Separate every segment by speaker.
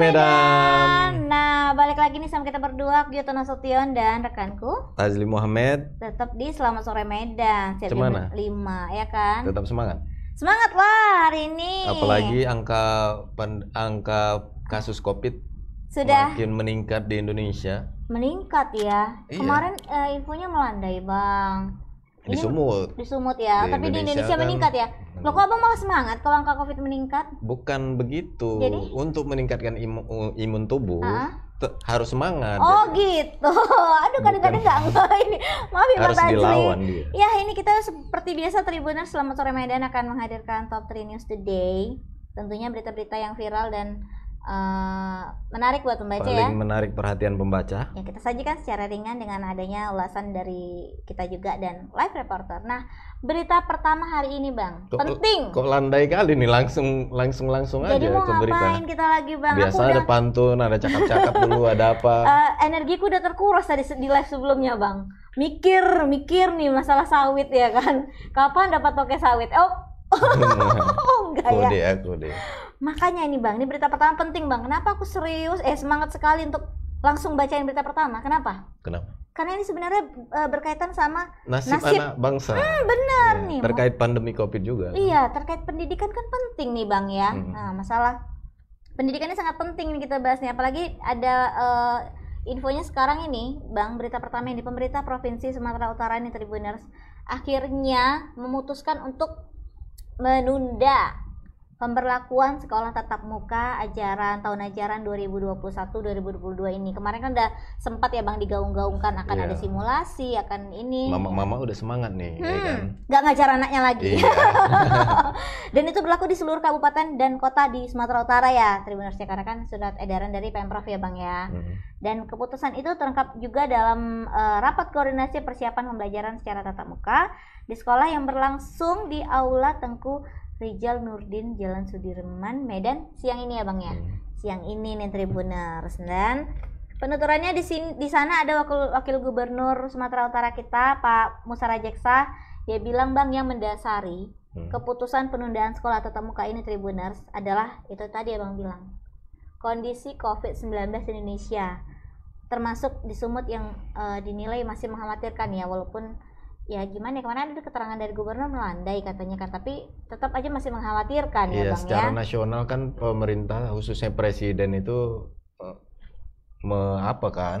Speaker 1: Medan.
Speaker 2: Nah, balik lagi nih sama kita berdua, Gyoto Nasution dan rekanku
Speaker 1: Tazli Muhammad.
Speaker 2: Tetap di Selamat Sore Medan, siap Cemana? Ya? 5 ya kan? Tetap semangat. Semangat lah hari ini. Apalagi
Speaker 1: angka pen, angka kasus Covid
Speaker 2: sudah makin
Speaker 1: meningkat di Indonesia.
Speaker 2: Meningkat ya. Iya. Kemarin uh, infonya melandai, Bang di sumut di sumut ya di tapi Indonesia di Indonesia kan, meningkat ya loh kok abang malah semangat kalau angka covid meningkat
Speaker 1: bukan begitu Jadi? untuk meningkatkan imun, imun tubuh uh harus semangat. Oh
Speaker 2: jadi. gitu. Aduh kadang-kadang nggak -kadang ini. Maaf ya Harus Pak dilawan dia. Ya ini kita seperti biasa Tribuners Selamat Sore Medan akan menghadirkan Top 3 News Today. Tentunya berita-berita yang viral dan Eh, menarik buat pembaca Paling ya. Paling
Speaker 1: menarik perhatian pembaca. Ya,
Speaker 2: kita sajikan secara ringan dengan adanya ulasan dari kita juga dan live reporter. Nah, berita pertama hari ini, Bang. Kok, Penting. Kok
Speaker 1: landai kali nih langsung langsung langsung Jadi aja mau ke berita.
Speaker 2: kita lagi, Bang? Biasa Aku ada udah...
Speaker 1: pantun, ada cakap-cakap dulu, ada apa. Uh,
Speaker 2: energiku udah terkuras tadi di live sebelumnya, Bang. Mikir, mikir nih masalah sawit ya kan. Kapan dapat toke sawit? Oh.
Speaker 1: oh enggak ya. Kode, ya, kode.
Speaker 2: Makanya ini Bang, ini berita pertama penting Bang. Kenapa aku serius, eh semangat sekali untuk langsung bacain berita pertama? Kenapa? Kenapa? Karena ini sebenarnya eh, berkaitan sama nasib, nasib anak
Speaker 1: bangsa. Hmm,
Speaker 2: benar ya, nih. Terkait
Speaker 1: pandemi Covid juga.
Speaker 2: Iya, terkait pendidikan kan penting nih Bang ya. Hmm. Nah, masalah pendidikannya sangat penting nih kita bahas nih. Apalagi ada uh, infonya sekarang ini, Bang, berita pertama ini pemerintah Provinsi Sumatera Utara ini Tribuners akhirnya memutuskan untuk menunda pemberlakuan sekolah tatap muka ajaran tahun ajaran 2021-2022 ini. Kemarin kan udah sempat ya Bang digaung-gaungkan akan yeah. ada simulasi, akan ini. Mama
Speaker 1: mama udah semangat nih, ya hmm, ya kan.
Speaker 2: Gak ngajar anaknya lagi. yeah. dan itu berlaku di seluruh kabupaten dan kota di Sumatera Utara ya, Tribunnews karena kan surat edaran dari Pemprov ya Bang ya. Hmm. Dan keputusan itu terungkap juga dalam uh, rapat koordinasi persiapan pembelajaran secara tatap muka di sekolah yang berlangsung di Aula Tengku Rijal Nurdin Jalan Sudirman Medan siang ini ya Bang ya. Hmm. Siang ini nih Tribuners dan penuturannya di sini di sana ada wakil wakil gubernur Sumatera Utara kita Pak Musara Jeksa dia bilang Bang yang mendasari hmm. keputusan penundaan sekolah tatap muka ini Tribuners adalah itu tadi ya Bang bilang kondisi COVID-19 di Indonesia termasuk di Sumut yang uh, dinilai masih mengkhawatirkan ya walaupun ya gimana ya kemarin ada keterangan dari gubernur melandai katanya kan tapi tetap aja masih mengkhawatirkan ya, iya, ya bang secara ya.
Speaker 1: nasional kan pemerintah khususnya presiden itu e, me apa kan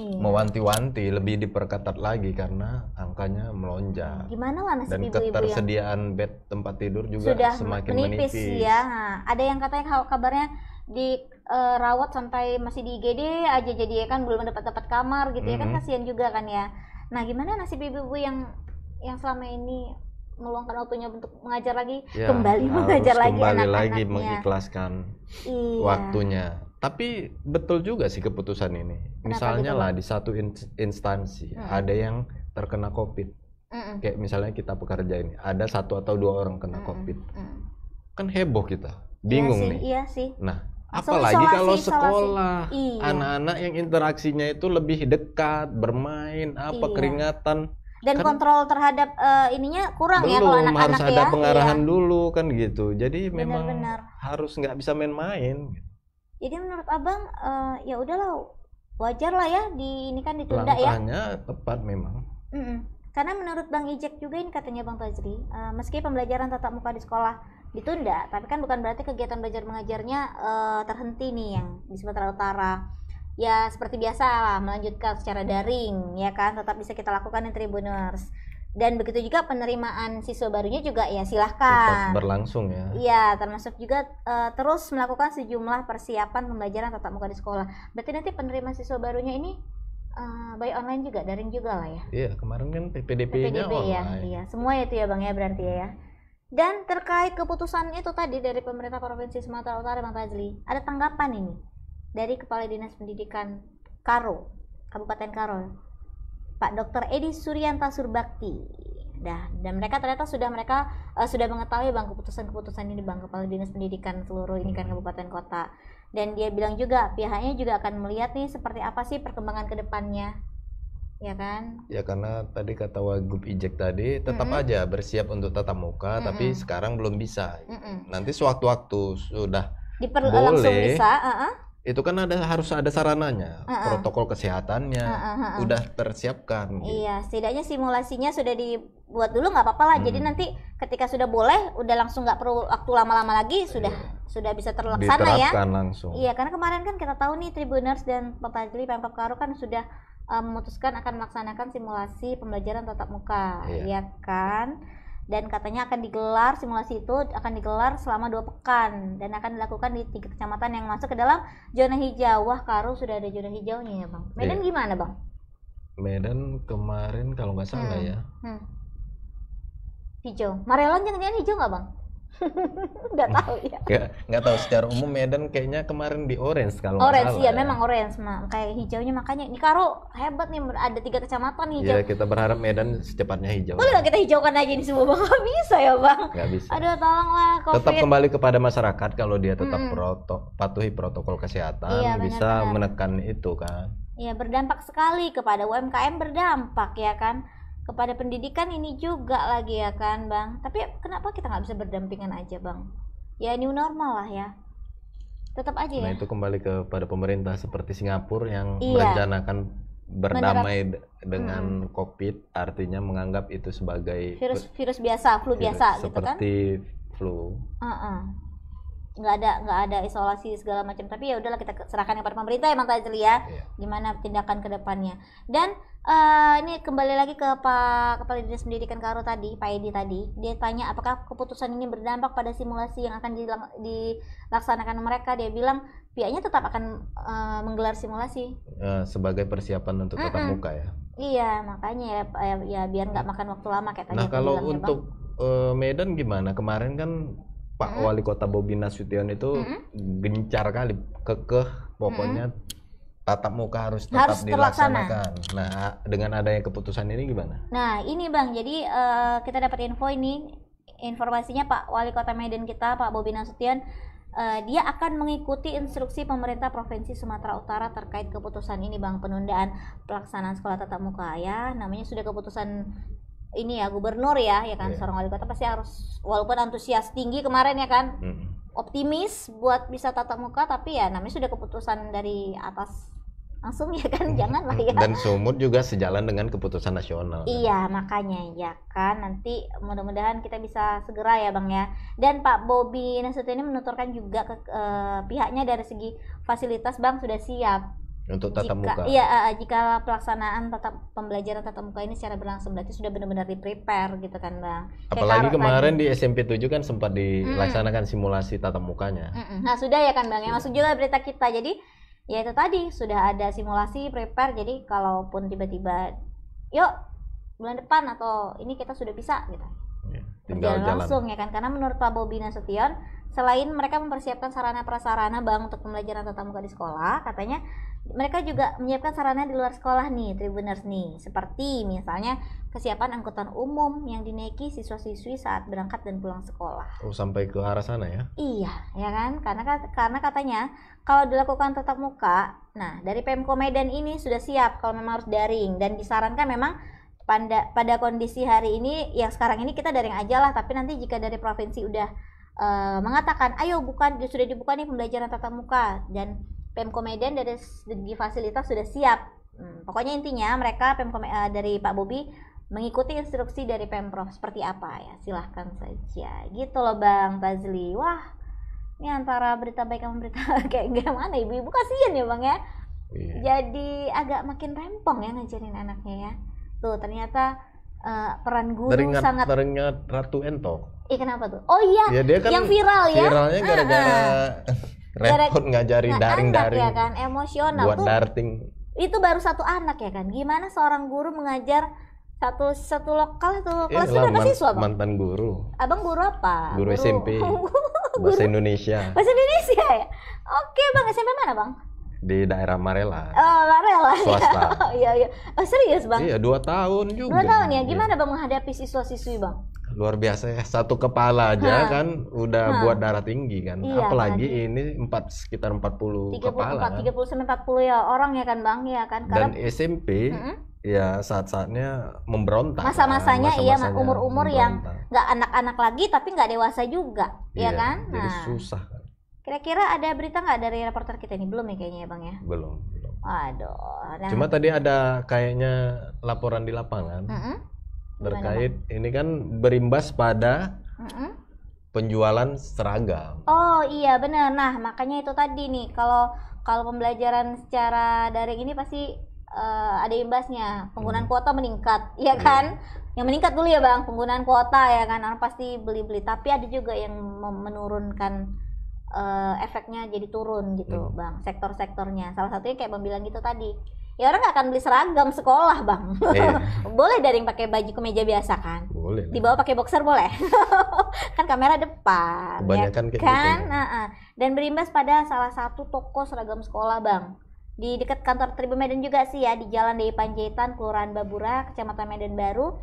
Speaker 1: iya. mewanti-wanti lebih diperketat lagi karena angkanya melonjak
Speaker 2: gimana lah nasib dan ibu-ibu ketersediaan
Speaker 1: yang... bed tempat tidur juga sudah semakin menipis, menipis. ya
Speaker 2: nah, ada yang katanya kabarnya di uh, rawat sampai masih di IGD aja jadi ya kan belum dapat tempat kamar gitu mm -hmm. ya kan kasihan juga kan ya nah gimana nasib ibu-ibu yang yang selama ini meluangkan waktunya untuk mengajar lagi ya,
Speaker 1: kembali mengajar lagi kembali lagi mengikhlaskan
Speaker 2: iya. waktunya
Speaker 1: tapi betul juga sih keputusan ini Kenapa misalnya gitu, lah di satu instansi hmm. ada yang terkena covid mm kayak misalnya kita pekerja ini ada satu atau dua orang kena mm covid mm kan heboh kita iya bingung iya sih, nih iya sih. nah Apalagi isolasi, kalau sekolah, iya. anak-anak yang interaksinya itu lebih dekat, bermain, apa iya. keringatan.
Speaker 2: Dan kan, kontrol terhadap uh, ininya kurang belum, ya kalau anak-anak harus ada ya. pengarahan
Speaker 1: iya. dulu kan gitu. Jadi Benar-benar. memang harus nggak bisa main-main. Gitu.
Speaker 2: Jadi menurut abang uh, ya udahlah wajar lah ya di ini kan ditunda Langkahnya ya. Langkahnya
Speaker 1: tepat memang.
Speaker 2: Mm -mm. Karena menurut Bang Ijek juga ini katanya Bang Fazri, uh, meski pembelajaran tatap muka di sekolah ditunda tapi kan bukan berarti kegiatan belajar mengajarnya uh, terhenti nih yang di Sumatera Utara ya seperti biasa lah melanjutkan secara daring ya kan tetap bisa kita lakukan di Tribuners dan begitu juga penerimaan siswa barunya juga ya silahkan tetap
Speaker 1: berlangsung ya iya
Speaker 2: termasuk juga uh, terus melakukan sejumlah persiapan pembelajaran tetap muka di sekolah berarti nanti penerimaan siswa barunya ini uh, by online juga daring juga lah ya
Speaker 1: iya kemarin kan PPDP-nya PPDB ya, online ya iya
Speaker 2: semua itu ya bang ya berarti ya, ya? Dan terkait keputusan itu tadi dari pemerintah Provinsi Sumatera Utara Bang Fazli, ada tanggapan ini dari Kepala Dinas Pendidikan Karo, Kabupaten Karo, Pak Dr. Edi Suryanta Surbakti. Dah, dan mereka ternyata sudah mereka uh, sudah mengetahui bang keputusan-keputusan ini bang Kepala Dinas Pendidikan seluruh ini kan kabupaten kota. Dan dia bilang juga pihaknya juga akan melihat nih seperti apa sih perkembangan kedepannya ya kan?
Speaker 1: Ya karena tadi kata Wagub Ijek tadi tetap mm -hmm. aja bersiap untuk tatap muka, mm -hmm. tapi sekarang belum bisa. Mm -hmm. Nanti sewaktu-waktu sudah
Speaker 2: Diper boleh, bisa. Uh -uh.
Speaker 1: Itu kan ada harus ada sarananya, uh -uh. protokol kesehatannya uh -uh. udah tersiapkan. Gitu.
Speaker 2: Iya, setidaknya simulasinya sudah dibuat dulu nggak apa-apa lah. Hmm. Jadi mm. nanti ketika sudah boleh, udah langsung nggak perlu waktu lama-lama lagi iya. sudah iya. sudah bisa terlaksana ya. Diterapkan ya. langsung. Iya, karena kemarin kan kita tahu nih Tribuners dan Pemprov Pemprov Karo kan sudah uh, memutuskan akan melaksanakan simulasi pembelajaran tatap muka, yeah. ya kan? Dan katanya akan digelar simulasi itu akan digelar selama dua pekan dan akan dilakukan di tiga kecamatan yang masuk ke dalam zona hijau. Wah, Karu sudah ada zona hijaunya ya, Bang. Medan yeah. gimana, Bang?
Speaker 1: Medan kemarin kalau nggak salah hmm. ya.
Speaker 2: Hmm. Hijau. Marelon jangan-jangan hijau nggak, Bang? nggak tahu ya
Speaker 1: nggak, nggak tahu secara umum Medan ya, kayaknya kemarin di orange kalau orange iya ya. memang
Speaker 2: orange mah kayak hijaunya makanya ini Karo hebat nih ada tiga kecamatan iya, hijau ya kita
Speaker 1: berharap Medan secepatnya hijau boleh
Speaker 2: nggak kita hijaukan aja ini semua bang bisa ya bang nggak bisa aduh tolonglah COVID. tetap kembali
Speaker 1: kepada masyarakat kalau dia tetap hmm. proto patuhi protokol kesehatan iya, bisa benar. menekan itu kan
Speaker 2: Iya berdampak sekali kepada UMKM berdampak ya kan kepada pendidikan ini juga lagi ya kan bang tapi kenapa kita nggak bisa berdampingan aja bang ya new normal lah ya tetap aja nah, ya itu
Speaker 1: kembali kepada pemerintah seperti Singapura yang iya. merencanakan berdamai Menerap, dengan hmm. COVID artinya menganggap itu sebagai virus
Speaker 2: virus biasa flu virus, biasa seperti gitu
Speaker 1: kan flu
Speaker 2: uh -uh nggak ada nggak ada isolasi segala macam tapi ya udahlah kita serahkan kepada pemerintah emang ya, tadi ya iya. gimana tindakan kedepannya dan uh, ini kembali lagi ke pak kepala dinas pendidikan Karo tadi pak Edi tadi dia tanya apakah keputusan ini berdampak pada simulasi yang akan dilang, dilaksanakan mereka dia bilang pihaknya tetap akan uh, menggelar simulasi
Speaker 1: eh, sebagai persiapan untuk tatap mm muka ya
Speaker 2: iya makanya ya ya, ya biar nggak mm. makan waktu lama kayak tadi nah kalau ya, untuk
Speaker 1: Medan gimana kemarin kan Pak hmm. Wali Kota Bobi Nasution itu hmm. gencar kali kekeh pokoknya hmm. tatap muka harus tetap harus dilaksanakan. Nah, dengan adanya keputusan ini gimana?
Speaker 2: Nah, ini Bang, jadi uh, kita dapat info ini informasinya Pak Wali Kota Medan kita Pak Bobi Nasution uh, dia akan mengikuti instruksi pemerintah Provinsi Sumatera Utara terkait keputusan ini Bang penundaan pelaksanaan sekolah tatap muka ya namanya sudah keputusan ini ya gubernur ya ya kan yeah. seorang wali kota pasti harus walaupun antusias tinggi kemarin ya kan mm. optimis buat bisa tatap muka tapi ya namanya sudah keputusan dari atas langsung ya kan jangan lah ya dan
Speaker 1: sumut juga sejalan dengan keputusan nasional
Speaker 2: iya kan? makanya ya kan nanti mudah-mudahan kita bisa segera ya bang ya dan Pak Bobi Nasution ini menuturkan juga ke eh, pihaknya dari segi fasilitas bang sudah siap
Speaker 1: untuk tatap muka. Iya, uh,
Speaker 2: jika pelaksanaan tatap pembelajaran tatap muka ini secara berlangsung berarti sudah benar-benar di prepare gitu kan, Bang. Apalagi kemarin tadi. di SMP
Speaker 1: 7 kan sempat dilaksanakan mm. simulasi tatap mukanya.
Speaker 2: Mm Nah, sudah ya kan, Bang. Yang masuk juga berita kita. Jadi, ya itu tadi sudah ada simulasi prepare. Jadi, kalaupun tiba-tiba yuk bulan depan atau ini kita sudah bisa gitu.
Speaker 3: Ya, tinggal langsung
Speaker 2: ya kan karena menurut Pak Bobi Nasution Selain mereka mempersiapkan sarana prasarana bang untuk pembelajaran tatap muka di sekolah, katanya mereka juga menyiapkan sarana di luar sekolah nih, Tribuners nih, seperti misalnya kesiapan angkutan umum yang dinaiki siswa-siswi saat berangkat dan pulang sekolah.
Speaker 1: Oh, sampai ke arah sana ya?
Speaker 2: Iya, ya kan? Karena karena katanya kalau dilakukan tatap muka, nah dari Pemko Medan ini sudah siap kalau memang harus daring dan disarankan memang pada pada kondisi hari ini yang sekarang ini kita daring aja lah, tapi nanti jika dari provinsi udah uh, mengatakan ayo bukan sudah dibuka nih pembelajaran tatap muka dan Pemko Medan dari segi fasilitas sudah siap. Hmm, pokoknya intinya mereka Pemko uh, eh, dari Pak Bobi mengikuti instruksi dari Pemprov seperti apa ya silahkan saja gitu loh Bang Fazli wah ini antara berita baik sama berita kayak gimana ibu-ibu kasihan ya Bang ya yeah. jadi agak makin rempong ya ngajarin anaknya ya tuh ternyata uh, peran guru teringat, sangat
Speaker 1: teringat Ratu Ento.
Speaker 2: Iya kenapa tuh? Oh iya, ya, dia kan yang viral ya. Viralnya ah, gara-gara
Speaker 1: ah. repot ngajari daring-daring. Ya
Speaker 2: kan, emosional buat tuh. Darting. Itu baru satu anak ya kan. Gimana seorang guru mengajar satu satu lokal satu iya, kelas ya, man, siswa bang?
Speaker 1: Mantan guru.
Speaker 2: Abang guru apa? Guru, guru SMP. bahasa
Speaker 1: Indonesia. Bahasa
Speaker 2: Indonesia ya. Oke bang SMP mana bang?
Speaker 1: di daerah Marela.
Speaker 2: Oh, Marela. Swasta. Oh, iya iya. Oh, serius, Bang? Iya,
Speaker 1: dua tahun juga. Dua tahun ya. Iya. Gimana
Speaker 2: Bang menghadapi siswa-siswi, Bang?
Speaker 1: Luar biasa ya. Satu kepala aja ha. kan udah ha. buat darah tinggi kan. Iya, Apalagi kan? ini empat sekitar 40 30, kepala. Kan. tiga
Speaker 2: 30 sampai 40 ya orang ya kan, Bang? Iya kan? Karena... Dan
Speaker 1: SMP -hmm ya saat-saatnya memberontak kan, masa-masanya kan? masa, iya umur-umur yang
Speaker 2: nggak anak-anak lagi tapi nggak dewasa juga ya iya, ya kan nah. jadi susah kan Kira-kira ada berita nggak dari reporter kita ini? Belum ya kayaknya ya Bang ya? Belum. belum. Aduh. Nah. Cuma tadi
Speaker 1: ada kayaknya laporan di lapangan mm -hmm. terkait ini kan berimbas pada mm -hmm. penjualan seragam.
Speaker 2: Oh iya bener Nah makanya itu tadi nih kalau kalau pembelajaran secara daring ini pasti uh, ada imbasnya penggunaan mm. kuota meningkat ya iya. kan yang meningkat dulu ya bang penggunaan kuota ya kan orang pasti beli beli tapi ada juga yang menurunkan uh, efeknya jadi turun gitu hmm. bang sektor-sektornya salah satunya kayak bang bilang gitu tadi ya orang nggak akan beli seragam sekolah bang yeah. boleh dari yang pakai baju kemeja biasa kan boleh Di bawah pakai boxer boleh kan kamera depan ya
Speaker 3: Kebanyakan ya kan gitu.
Speaker 2: uh dan berimbas pada salah satu toko seragam sekolah bang di dekat kantor Tribun Medan juga sih ya di Jalan DI Panjaitan, Kelurahan Babura, Kecamatan Medan Baru.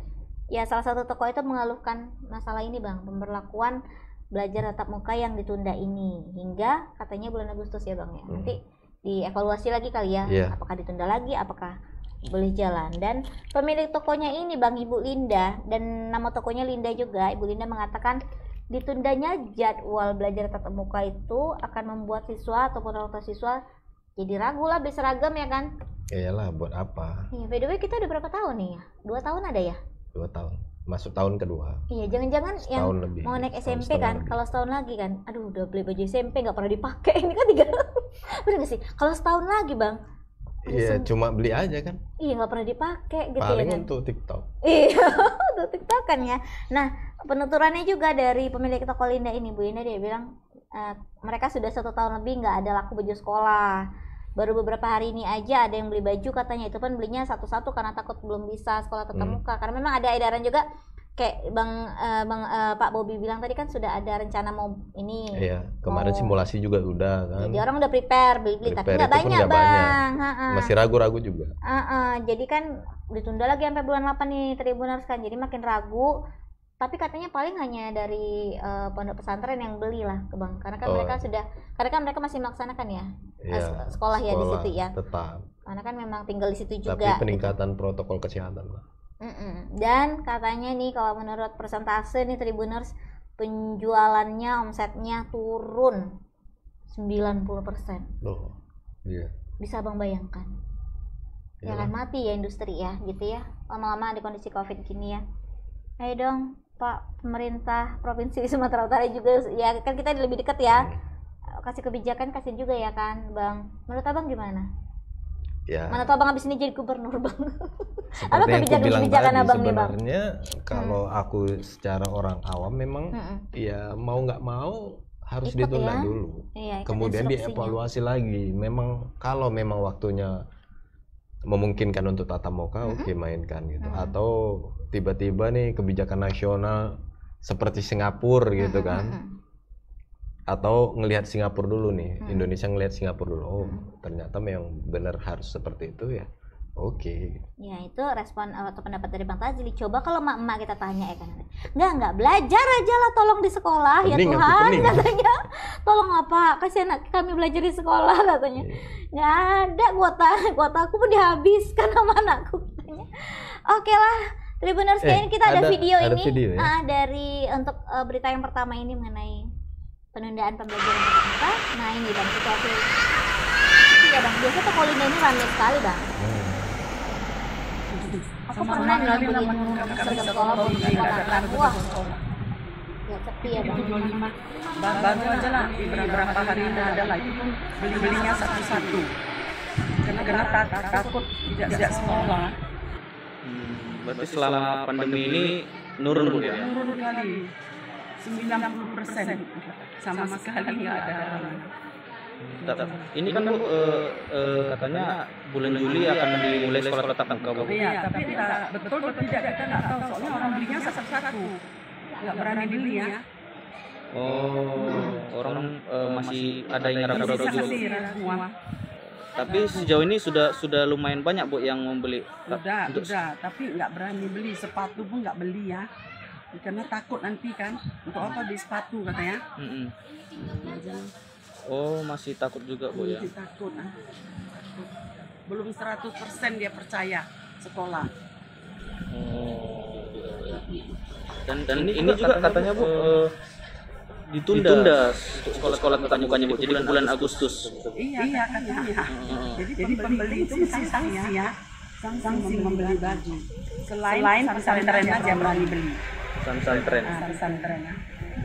Speaker 2: Ya salah satu toko itu mengeluhkan masalah ini bang, pemberlakuan belajar tatap muka yang ditunda ini hingga katanya bulan Agustus ya Bang ya. Hmm. Nanti dievaluasi lagi kali ya, yeah. apakah ditunda lagi, apakah boleh jalan dan pemilik tokonya ini Bang Ibu Linda dan nama tokonya Linda juga Ibu Linda mengatakan ditundanya jadwal belajar tatap muka itu akan membuat siswa ataupun orang tua siswa jadi ragu lah beseragam ya kan
Speaker 1: iyalah buat apa
Speaker 2: ya, by the way kita udah berapa tahun nih ya dua tahun ada ya
Speaker 1: dua tahun masuk tahun kedua.
Speaker 2: Iya, jangan-jangan yang lebih, mau naik SMP kan, kalau setahun lagi kan, aduh udah beli baju SMP nggak pernah dipakai, ini kan tiga, bener gak sih? Kalau setahun lagi bang,
Speaker 1: Iya, cuma beli aja kan?
Speaker 2: Iya, nggak pernah dipakai gitu ya Paling ya kan? untuk TikTok. Iya, untuk TikTok kan ya. Nah, penuturannya juga dari pemilik toko Linda ini, Bu Ina dia bilang uh, mereka sudah satu tahun lebih nggak ada laku baju sekolah baru beberapa hari ini aja ada yang beli baju katanya itu pun belinya satu-satu karena takut belum bisa sekolah tetap hmm. muka karena memang ada edaran juga kayak bang uh, bang uh, Pak Bobi bilang tadi kan sudah ada rencana mau ini iya
Speaker 1: kemarin mau... simulasi juga udah kan jadi orang
Speaker 2: udah prepare beli beli prepare tapi nggak banyak bang banyak. masih ragu-ragu juga uh -uh. jadi kan ditunda lagi sampai bulan 8 nih tribuners kan jadi makin ragu tapi katanya paling hanya dari uh, pondok pesantren yang belilah ke bank karena kan oh. mereka sudah karena kan mereka masih melaksanakan ya, ya sekolah, sekolah ya di situ ya tetap karena kan memang tinggal di situ juga tapi
Speaker 1: peningkatan gitu. protokol kesehatan lah
Speaker 2: mm -mm. dan katanya nih kalau menurut persentase nih tribuners penjualannya omsetnya turun 90%
Speaker 3: loh iya
Speaker 2: bisa bang bayangkan ya kan iya. mati ya industri ya gitu ya lama-lama di kondisi covid gini ya ayo dong Pak pemerintah Provinsi Sumatera Utara juga ya kan kita lebih dekat ya iya. kasih kebijakan kasih juga ya kan Bang menurut Abang gimana? Ya. Mana tahu Abang abis ini jadi gubernur Bang apa kebijakan kebijakan tadi, Abang nih Bang?
Speaker 1: Sebenarnya hmm. kalau hmm. aku secara orang awam memang hmm, hmm. ya mau nggak mau harus ikut ditunda ya. dulu Ya, kemudian dievaluasi lagi memang kalau memang waktunya memungkinkan untuk tatap muka mm -hmm. oke okay, mainkan gitu -hmm. atau tiba-tiba nih kebijakan nasional seperti Singapura gitu kan atau ngelihat Singapura dulu nih hmm. Indonesia ngelihat Singapura dulu oh hmm. ternyata memang benar harus seperti itu ya oke okay.
Speaker 2: ya itu respon eh, atau pendapat dari bang Tazili coba kalau emak emak kita tanya ya kan nggak nggak belajar aja lah tolong di sekolah ya pening, ya Tuhan pening. katanya tolong apa kasih anak kami belajar di sekolah katanya yeah. ada kuota kuota aku pun dihabiskan sama anakku katanya oke okay lah Tribuners eh, kita ada, ada video ada ini video, ya? uh, dari untuk uh, berita yang pertama ini mengenai penundaan pembelajaran kita. Nah ini bang situasi Iya bang biasa tuh kolina ini ramai sekali bang.
Speaker 3: Hmm. Aku pernah nih beliin
Speaker 2: sekolah di kota Wah, ya sepi ya bang. Bantu aja
Speaker 1: lah
Speaker 4: beberapa hari ini ada
Speaker 2: lagi beli belinya satu-satu.
Speaker 4: Karena, karena takut tidak, tidak sekolah.
Speaker 1: Berarti selama pandemi ini nurun Bu ya? ya?
Speaker 4: Nurun kali. 90 persen sama sekali nggak ada
Speaker 1: Ini kan, kan Bu e, e, katanya bulan Juli akan dimulai sekolah tatap muka Bu. Iya,
Speaker 2: tapi iya, kita betul atau tidak kita nggak tahu soalnya orang belinya satu-satu. Nggak berani beli ya. ya.
Speaker 1: Oh, oh, orang masih ada yang ragu-ragu. Masih ragu tapi sejauh ini sudah sudah lumayan banyak bu yang membeli. Sudah, untuk... sudah.
Speaker 4: Tapi nggak berani beli sepatu pun nggak beli ya, karena takut nanti kan. Untuk apa di sepatu katanya? Mm -mm. Oh masih takut juga bu ya? Masih takut. Ah. Belum 100% dia percaya sekolah. Oh. Iya, iya. Dan, dan ini, ini juga, katanya, katanya bu. Uh, ditunda, ditunda sekolah-sekolah bukan nyebut jadi bulan Agustus.
Speaker 1: Iya, iya katanya. Hmm. Jadi, jadi pembeli itu mesti sanksi ya. ya. Sanksi membeli baju. Selain, Selain
Speaker 5: pesantren aja berani
Speaker 1: beli. Pesantren. Ah, pesantren.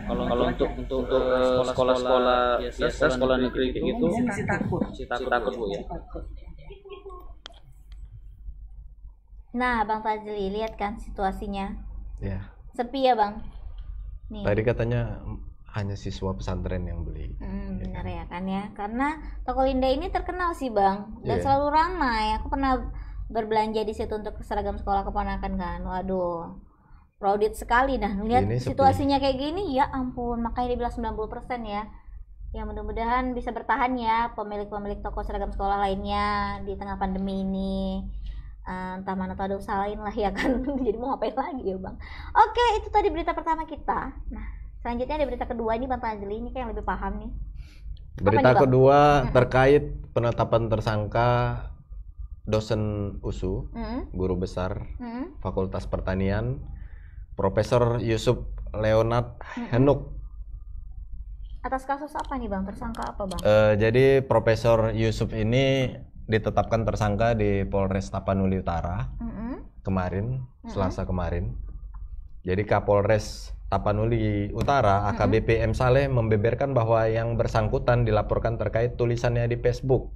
Speaker 1: Kalau kalau untuk untuk eh, eh, sekolah-sekolah biasa, sekolah negeri kayak gitu, masih takut. Masih takut, takut Bu ya.
Speaker 2: Nah, Bang Fazli lihat kan situasinya. Ya. Sepi ya, Bang. Nih. Tadi katanya
Speaker 1: hanya siswa pesantren yang beli.
Speaker 2: Hmm, iya benar kan? ya kan ya, karena toko Linda ini terkenal sih bang dan yeah. selalu ramai. Aku pernah berbelanja di situ untuk seragam sekolah keponakan kan. Waduh, crowded sekali dah. Lihat situasinya kayak gini, ya ampun. Makanya dibilang 90% ya. Ya mudah-mudahan bisa bertahan ya pemilik-pemilik toko seragam sekolah lainnya di tengah pandemi ini. Uh, entah mana tuh ada usaha lain lah ya kan. Jadi mau ngapain lagi ya bang. Oke, itu tadi berita pertama kita. Nah, Selanjutnya ada berita kedua nih Bang Tanzili ini kayak yang lebih paham nih. Berita nih, kedua
Speaker 1: hmm. terkait penetapan tersangka dosen USU, hmm guru besar hmm Fakultas Pertanian, Profesor Yusuf Leonard hmm Henuk
Speaker 2: atas kasus apa nih bang tersangka apa bang?
Speaker 1: Uh, jadi Profesor Yusuf ini ditetapkan tersangka di Polres Tapanuli Utara -hmm. kemarin mm -hmm. Selasa kemarin jadi Kapolres Tapanuli Utara AKBP M Saleh membeberkan bahwa yang bersangkutan dilaporkan terkait tulisannya di Facebook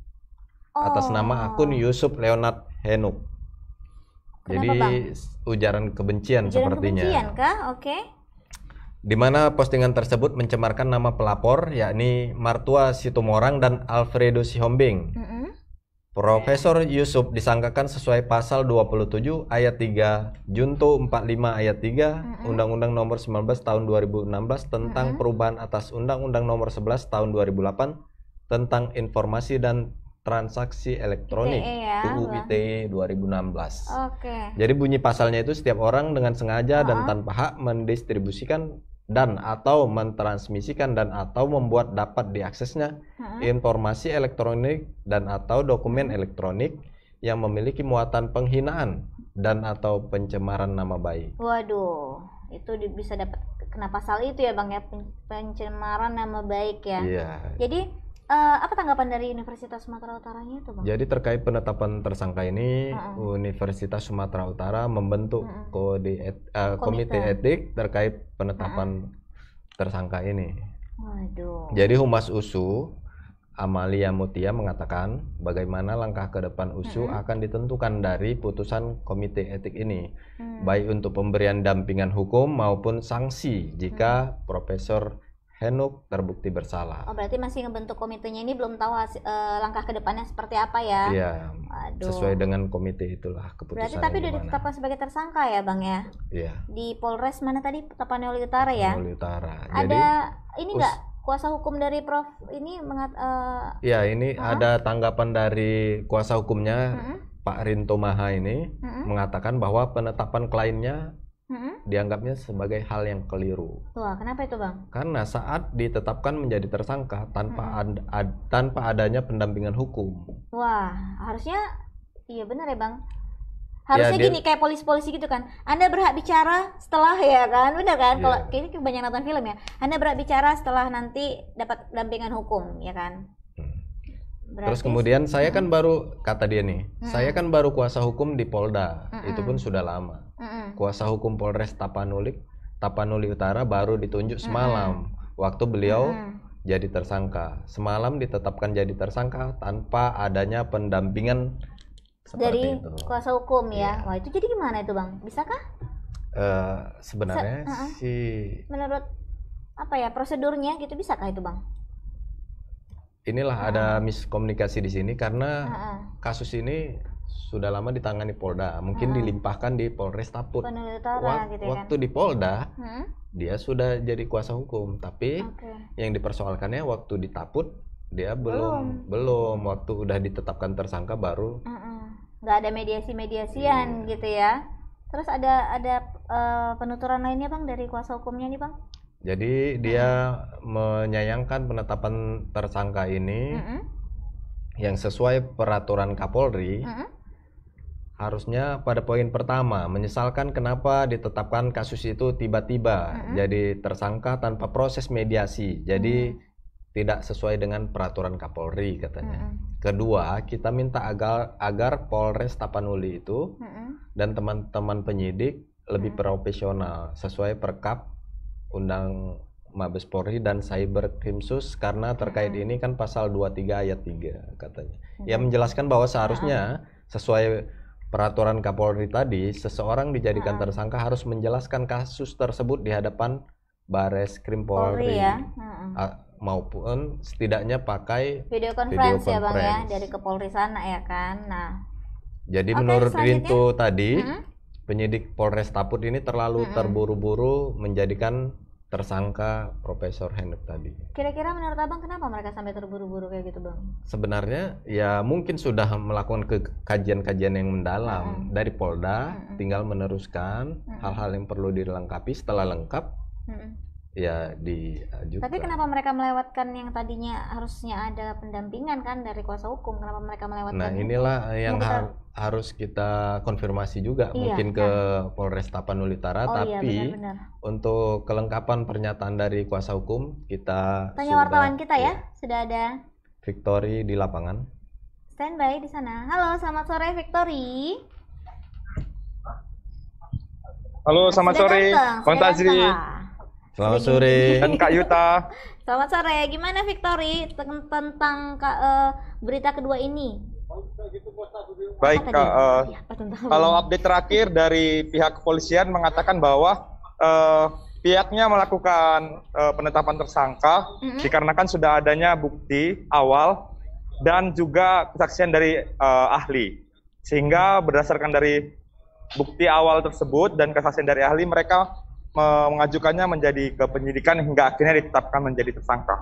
Speaker 2: atas oh. nama
Speaker 1: akun Yusuf Leonard Henuk. Kenapa, Jadi bang? ujaran kebencian ujaran sepertinya. Kebencian
Speaker 2: kah? Oke.
Speaker 1: Di mana postingan tersebut mencemarkan nama pelapor yakni Martua Situmorang dan Alfredo Sihombing. Mm -hmm. Profesor Yusuf disangkakan sesuai pasal 27 ayat 3 Junto 45 ayat 3 Undang-Undang mm -hmm. Nomor 19 Tahun 2016 tentang mm -hmm. perubahan atas Undang-Undang Nomor 11 Tahun 2008 tentang informasi dan transaksi elektronik ITE ya, UU ITE 2016. Oke. Okay. Jadi bunyi pasalnya itu setiap orang dengan sengaja uh -huh. dan tanpa hak mendistribusikan dan atau mentransmisikan dan atau membuat dapat diaksesnya informasi elektronik dan atau dokumen elektronik yang memiliki muatan penghinaan dan atau pencemaran nama baik.
Speaker 2: Waduh, itu bisa dapat kenapa pasal itu ya Bang ya pencemaran nama baik ya. Iya. Jadi Uh, apa tanggapan dari Universitas Sumatera Utaranya itu, Bang?
Speaker 1: Jadi terkait penetapan tersangka ini, uh -uh. Universitas Sumatera Utara membentuk uh -uh. kode et, uh, komite. komite etik terkait penetapan uh -uh. tersangka ini.
Speaker 3: Waduh. Jadi Humas
Speaker 1: USU Amalia Mutia mengatakan bagaimana langkah ke depan USU uh akan ditentukan dari putusan komite etik ini, uh baik untuk pemberian dampingan hukum maupun sanksi jika uh Profesor Henuk terbukti bersalah. Oh,
Speaker 2: berarti masih ngebentuk komitenya ini belum tahu hasil, eh, ke langkah kedepannya seperti apa ya? Iya. Aduh. Sesuai
Speaker 1: dengan komite itulah keputusan. Berarti tapi sudah
Speaker 2: ditetapkan sebagai tersangka ya, bang ya? Iya. Di Polres mana tadi? Tapanuli Utara ya?
Speaker 1: Tapanuli Utara. Jadi, Ada
Speaker 2: ini enggak kuasa hukum dari Prof ini mengat eh,
Speaker 1: Iya, Ya, ini uh-huh. ada tanggapan dari kuasa hukumnya uh-huh. Pak Rinto Maha ini uh-huh. mengatakan bahwa penetapan kliennya dianggapnya sebagai hal yang keliru.
Speaker 2: Wah, kenapa itu bang?
Speaker 1: Karena saat ditetapkan menjadi tersangka tanpa hmm. ad, ad, tanpa adanya pendampingan hukum.
Speaker 2: Wah, harusnya iya benar ya bang. Ya, harusnya ya, dia... gini kayak polisi-polisi gitu kan. Anda berhak bicara setelah ya kan, benar kan? Yeah. Kalau kayaknya banyak nonton film ya. Anda berhak bicara setelah nanti dapat pendampingan hukum ya kan. Berarti Terus kemudian
Speaker 1: sih. saya kan hmm. baru kata dia nih, mm saya kan baru kuasa hukum di Polda, mm itu pun sudah lama. Hmm. Kuasa hukum Polres Tapanuli, Tapanuli Utara baru ditunjuk hmm. semalam waktu beliau jadi tersangka. Semalam ditetapkan jadi tersangka tanpa adanya pendampingan dari itu.
Speaker 2: kuasa hukum ya. Yeah. Wah, itu jadi gimana itu, Bang? Bisakah?
Speaker 1: Uh, sebenarnya Se uh -uh. si
Speaker 2: menurut apa ya prosedurnya gitu bisakah itu, Bang?
Speaker 1: inilah ada ah. miskomunikasi di sini karena ah, ah. kasus ini sudah lama ditangani Polda, mungkin dilimpahkan di Polres Taput. Gitu
Speaker 2: ya kan? Waktu
Speaker 1: di Polda, hmm? dia sudah jadi kuasa hukum, tapi yang dipersoalkannya waktu di Taput dia belum belum, waktu udah ditetapkan tersangka baru.
Speaker 2: Nggak ada mediasi-mediasian iya. gitu ya. Terus ada ada eh, penuturan lainnya bang dari kuasa hukumnya nih bang?
Speaker 1: Jadi hmm. dia menyayangkan penetapan tersangka ini mm-hmm. yang sesuai peraturan Kapolri mm-hmm. harusnya pada poin pertama menyesalkan kenapa ditetapkan kasus itu tiba-tiba mm-hmm. jadi tersangka tanpa proses mediasi. Jadi mm-hmm. tidak sesuai dengan peraturan Kapolri katanya. Mm-hmm. Kedua, kita minta agar agar Polres Tapanuli itu mm-hmm. dan teman-teman penyidik lebih mm-hmm. profesional sesuai perkap undang Mabes Polri dan Cyber Krimsus karena terkait hmm. ini kan pasal 23 ayat 3 katanya. Hmm. Yang menjelaskan bahwa seharusnya ah. sesuai peraturan Kapolri tadi, seseorang dijadikan hmm. tersangka harus menjelaskan kasus tersebut di hadapan Bares Krim Polri, Polri ya?
Speaker 2: hmm.
Speaker 1: maupun setidaknya pakai video conference, ya Bang ya
Speaker 2: dari Kapolri sana ya kan. Nah.
Speaker 1: Jadi okay, menurut Rintu tadi hmm? penyidik Polres Taput ini terlalu -hmm. terburu-buru menjadikan tersangka Profesor Hendrik tadi.
Speaker 2: Kira-kira menurut Abang kenapa mereka sampai terburu-buru kayak gitu, Bang?
Speaker 1: Sebenarnya ya mungkin sudah melakukan kajian-kajian yang mendalam -hmm. dari Polda, -hmm. tinggal meneruskan hal-hal -hmm. yang perlu dilengkapi setelah lengkap. Mm -hmm ya juga. Tapi kenapa
Speaker 2: mereka melewatkan yang tadinya harusnya ada pendampingan kan dari kuasa hukum? Kenapa mereka melewatkan? Nah,
Speaker 1: inilah hukum? yang har harus kita konfirmasi juga iya, mungkin kan? ke Tapanuli Utara oh, iya, tapi iya, benar, benar. untuk kelengkapan pernyataan dari kuasa hukum kita Tanya sudah, wartawan kita
Speaker 2: ya, ya, sudah ada
Speaker 1: Victory di lapangan.
Speaker 2: Standby di sana. Halo, selamat sore Victory.
Speaker 5: Halo, selamat sore. Kontak Sri. Selamat sore. Dan Kak Yuta.
Speaker 2: Selamat sore. Gimana Victory tentang Kak, uh, berita kedua ini?
Speaker 3: Baik,
Speaker 5: Kak. Uh, ya, kalau update terakhir dari pihak kepolisian mengatakan bahwa uh, pihaknya melakukan uh, penetapan tersangka mm-hmm. dikarenakan sudah adanya bukti awal dan juga kesaksian dari uh, ahli. Sehingga berdasarkan dari bukti awal tersebut dan kesaksian dari ahli mereka mengajukannya menjadi ke penyidikan hingga akhirnya ditetapkan menjadi tersangka.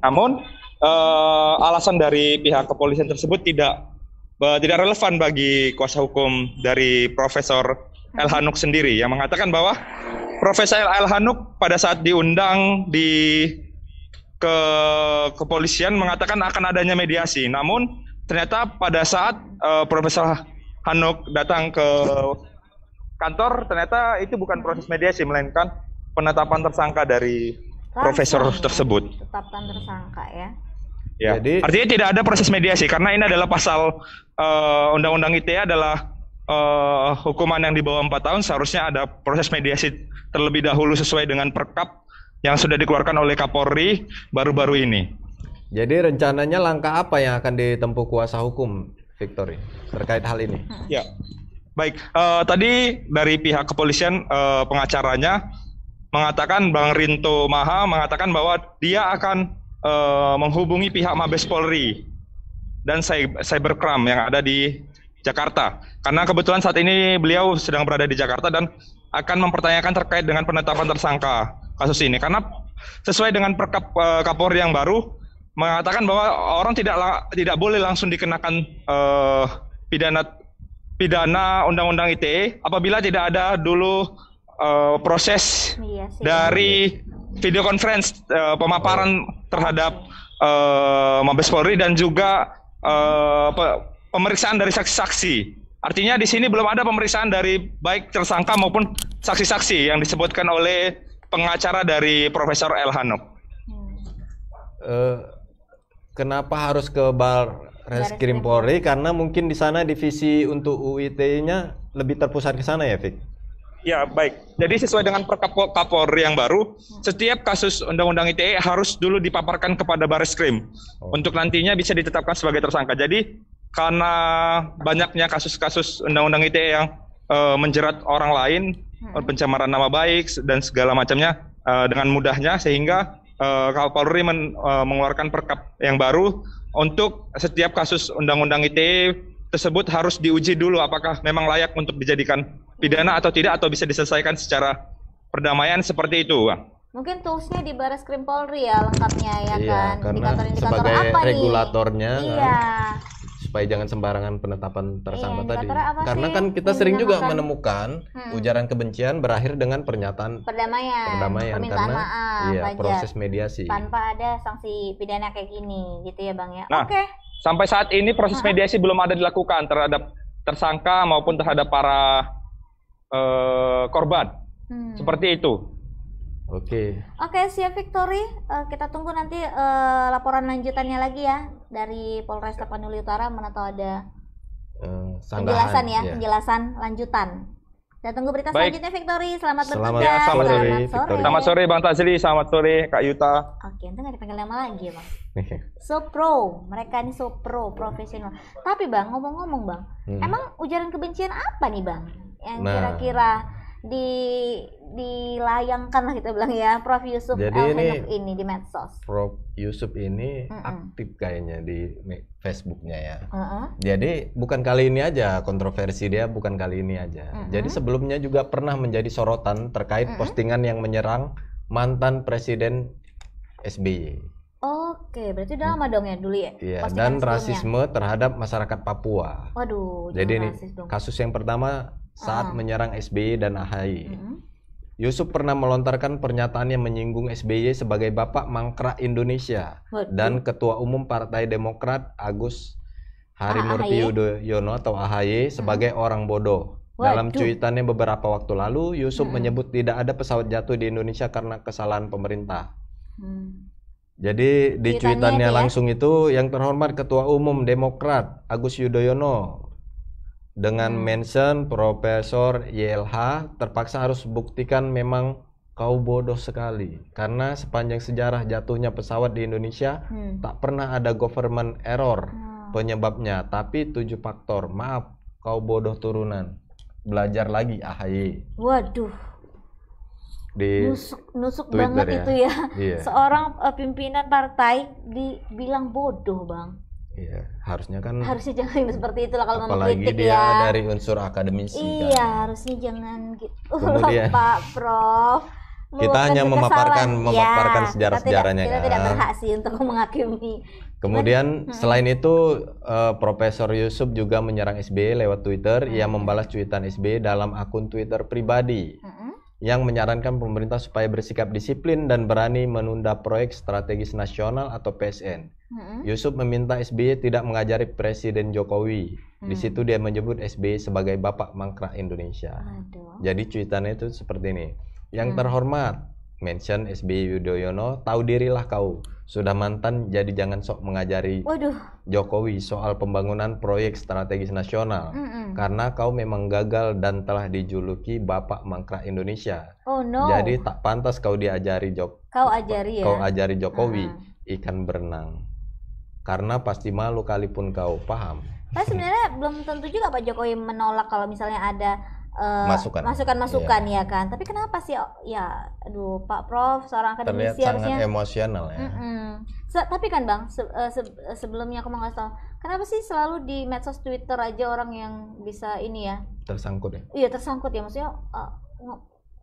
Speaker 5: Namun uh, alasan dari pihak kepolisian tersebut tidak uh, tidak relevan bagi kuasa hukum dari Profesor El Hanuk sendiri yang mengatakan bahwa Profesor El Hanuk pada saat diundang di ke kepolisian mengatakan akan adanya mediasi. Namun ternyata pada saat uh, Profesor Hanuk datang ke kantor ternyata itu bukan proses mediasi melainkan penetapan tersangka dari profesor tersebut.
Speaker 2: Penetapan tersangka ya.
Speaker 5: Ya. Jadi artinya tidak ada proses mediasi karena ini adalah pasal uh, undang-undang ITE adalah uh, hukuman yang di bawah 4 tahun seharusnya ada proses mediasi terlebih dahulu sesuai dengan perkap yang sudah dikeluarkan oleh Kapolri baru-baru ini. Jadi
Speaker 1: rencananya langkah apa yang akan ditempuh kuasa hukum Victory terkait hal ini?
Speaker 5: Ya. Baik, uh, tadi dari pihak kepolisian uh, pengacaranya mengatakan Bang Rinto Maha mengatakan bahwa dia akan uh, menghubungi pihak Mabes Polri dan cybercrime yang ada di Jakarta. Karena kebetulan saat ini beliau sedang berada di Jakarta dan akan mempertanyakan terkait dengan penetapan tersangka kasus ini. Karena sesuai dengan perkap uh, Kapolri yang baru mengatakan bahwa orang tidak tidak boleh langsung dikenakan uh, pidana pidana Undang-Undang ITE apabila tidak ada dulu uh, proses iya dari iya. video conference uh, pemaparan terhadap uh, Mabes Polri dan juga uh, pe pemeriksaan dari saksi-saksi. Artinya di sini belum ada pemeriksaan dari baik tersangka maupun saksi-saksi yang disebutkan oleh pengacara dari Profesor Elhanop. Hmm.
Speaker 1: Uh, kenapa harus ke bar Reskrim Polri karena mungkin di sana divisi untuk UIT-nya lebih terpusat ke sana ya, Fik?
Speaker 5: Ya, baik. Jadi sesuai dengan perkapor yang baru, setiap kasus Undang-Undang ITE harus dulu dipaparkan kepada Baris Krim oh. untuk nantinya bisa ditetapkan sebagai tersangka. Jadi karena banyaknya kasus-kasus Undang-Undang ITE yang uh, menjerat orang lain, hmm. pencemaran nama baik dan segala macamnya uh, dengan mudahnya sehingga uh, eh, Kapolri men, uh, mengeluarkan perkap yang baru untuk setiap kasus undang-undang ITE tersebut harus diuji dulu apakah memang layak untuk dijadikan pidana atau tidak atau bisa diselesaikan secara perdamaian seperti itu, Bang.
Speaker 2: Mungkin toolsnya di Baris Krim Polri ya lengkapnya ya iya, kan. Karena indikator-indikator sebagai apa regulatornya nih? Iya. Kan? Iya
Speaker 5: supaya jangan
Speaker 1: sembarangan penetapan tersangka iya, tadi. Karena kan kita sering juga menemukan hmm. ujaran kebencian berakhir dengan pernyataan
Speaker 2: perdamaian, perdamaian karena maaf, iya, proses mediasi tanpa ada sanksi pidana kayak gini gitu ya bang ya. Nah, Oke. Okay.
Speaker 5: Sampai saat ini proses mediasi belum ada dilakukan terhadap tersangka maupun terhadap para uh, korban.
Speaker 2: Hmm. Seperti
Speaker 5: itu. Oke. Okay.
Speaker 2: Oke, okay, siap Victory. Uh, kita tunggu nanti uh, laporan lanjutannya lagi ya dari Polres Tapanuli Utara mana tahu ada
Speaker 5: uh, penjelasan ya, yeah.
Speaker 2: penjelasan lanjutan. Kita tunggu berita Baik. selanjutnya Victory. Selamat, selamat bertugas. Ya, selamat, selamat sore. sore. Selamat
Speaker 5: sore Bang Tasli, selamat sore Kak Yuta.
Speaker 2: Oke, nanti nggak dipanggil nama lagi Bang. Iya. so pro, mereka ini so pro, profesional. Tapi Bang, ngomong-ngomong Bang, hmm. emang ujaran kebencian apa nih Bang? Yang nah. kira-kira nah di dilayangkan lah kita bilang ya Prof Yusuf Jadi ini, ini di medsos.
Speaker 1: Prof Yusuf ini mm -mm. aktif kayaknya di Facebooknya ya. Mm hmm Jadi bukan kali ini aja kontroversi dia bukan kali ini aja. Mm hmm Jadi sebelumnya juga pernah menjadi sorotan terkait mm hmm postingan yang menyerang mantan presiden SBY.
Speaker 2: Oke, berarti udah hmm. lama dong ya dulu ya.
Speaker 1: Iya, dan rasisme terhadap masyarakat Papua.
Speaker 2: Waduh, jadi ini
Speaker 1: kasus yang pertama saat uh. menyerang SBY dan AHY. Uh-huh. Mm-hmm. Yusuf pernah melontarkan pernyataan yang menyinggung SBY sebagai bapak mangkrak Indonesia dan ketua umum Partai Demokrat Agus Harimurti Yudhoyono atau AHY sebagai uh-huh. orang bodoh. Dalam cuitannya beberapa waktu lalu, Yusuf hmm. menyebut tidak ada pesawat jatuh di Indonesia karena kesalahan pemerintah. Hmm. Jadi di cuitannya, ya. langsung itu yang terhormat Ketua Umum Demokrat Agus Yudhoyono dengan hmm. mention Profesor YLH terpaksa harus buktikan memang kau bodoh sekali karena sepanjang sejarah jatuhnya pesawat di Indonesia hmm. tak pernah ada government error ah. penyebabnya tapi tujuh faktor maaf kau bodoh turunan belajar lagi AHY waduh di nusuk nusuk banget ya. itu ya iya.
Speaker 2: seorang eh, pimpinan partai dibilang bodoh bang
Speaker 1: Iya, harusnya kan harusnya
Speaker 2: jangan seperti itulah kalau mau dia ya. dari
Speaker 1: unsur akademis. Iya,
Speaker 2: kan. harusnya jangan gitu. Kemudian, Pak Prof. Kita hanya memaparkan kesalahan. Iya, memaparkan sejarah-sejarahnya kita kita kan. tidak sih untuk menghakimi.
Speaker 1: Kemudian hmm. selain itu uh, Profesor Yusuf juga menyerang SBY e lewat Twitter. Hmm. Ia membalas cuitan SBY e dalam akun Twitter pribadi. Hmm yang menyarankan pemerintah supaya bersikap disiplin dan berani menunda proyek strategis nasional atau PSN. Hmm. Yusuf meminta SBY tidak mengajari Presiden Jokowi. Hmm. Di mm. situ dia menyebut SBY sebagai bapak mangkrak Indonesia. Aduh. Jadi cuitannya itu seperti ini. Yang hmm. terhormat, mention SBY Yudhoyono, tahu dirilah kau. Sudah mantan, jadi jangan sok mengajari Waduh. Jokowi soal pembangunan proyek strategis nasional. Mm -mm. Karena kau memang gagal dan telah dijuluki Bapak Mangkrak Indonesia.
Speaker 2: Oh no. Jadi
Speaker 1: tak pantas kau diajari Jok.
Speaker 2: Kau ajari ya. Kau ajari
Speaker 1: Jokowi uh -huh. ikan berenang. Karena pasti malu kalipun kau paham.
Speaker 2: Tapi sebenarnya belum tentu juga Pak Jokowi menolak kalau misalnya ada Eh, masukan masukan masukan iya. yeah. ya kan tapi kenapa sih oh, ya aduh Pak Prof seorang akademisi terlihat harusnya,
Speaker 1: emosional ya
Speaker 2: mm Se tapi kan bang se eh, se sebelumnya aku mau ngasih tahu kenapa sih selalu di medsos Twitter aja orang yang bisa ini ya tersangkut ya iya tersangkut ya maksudnya uh,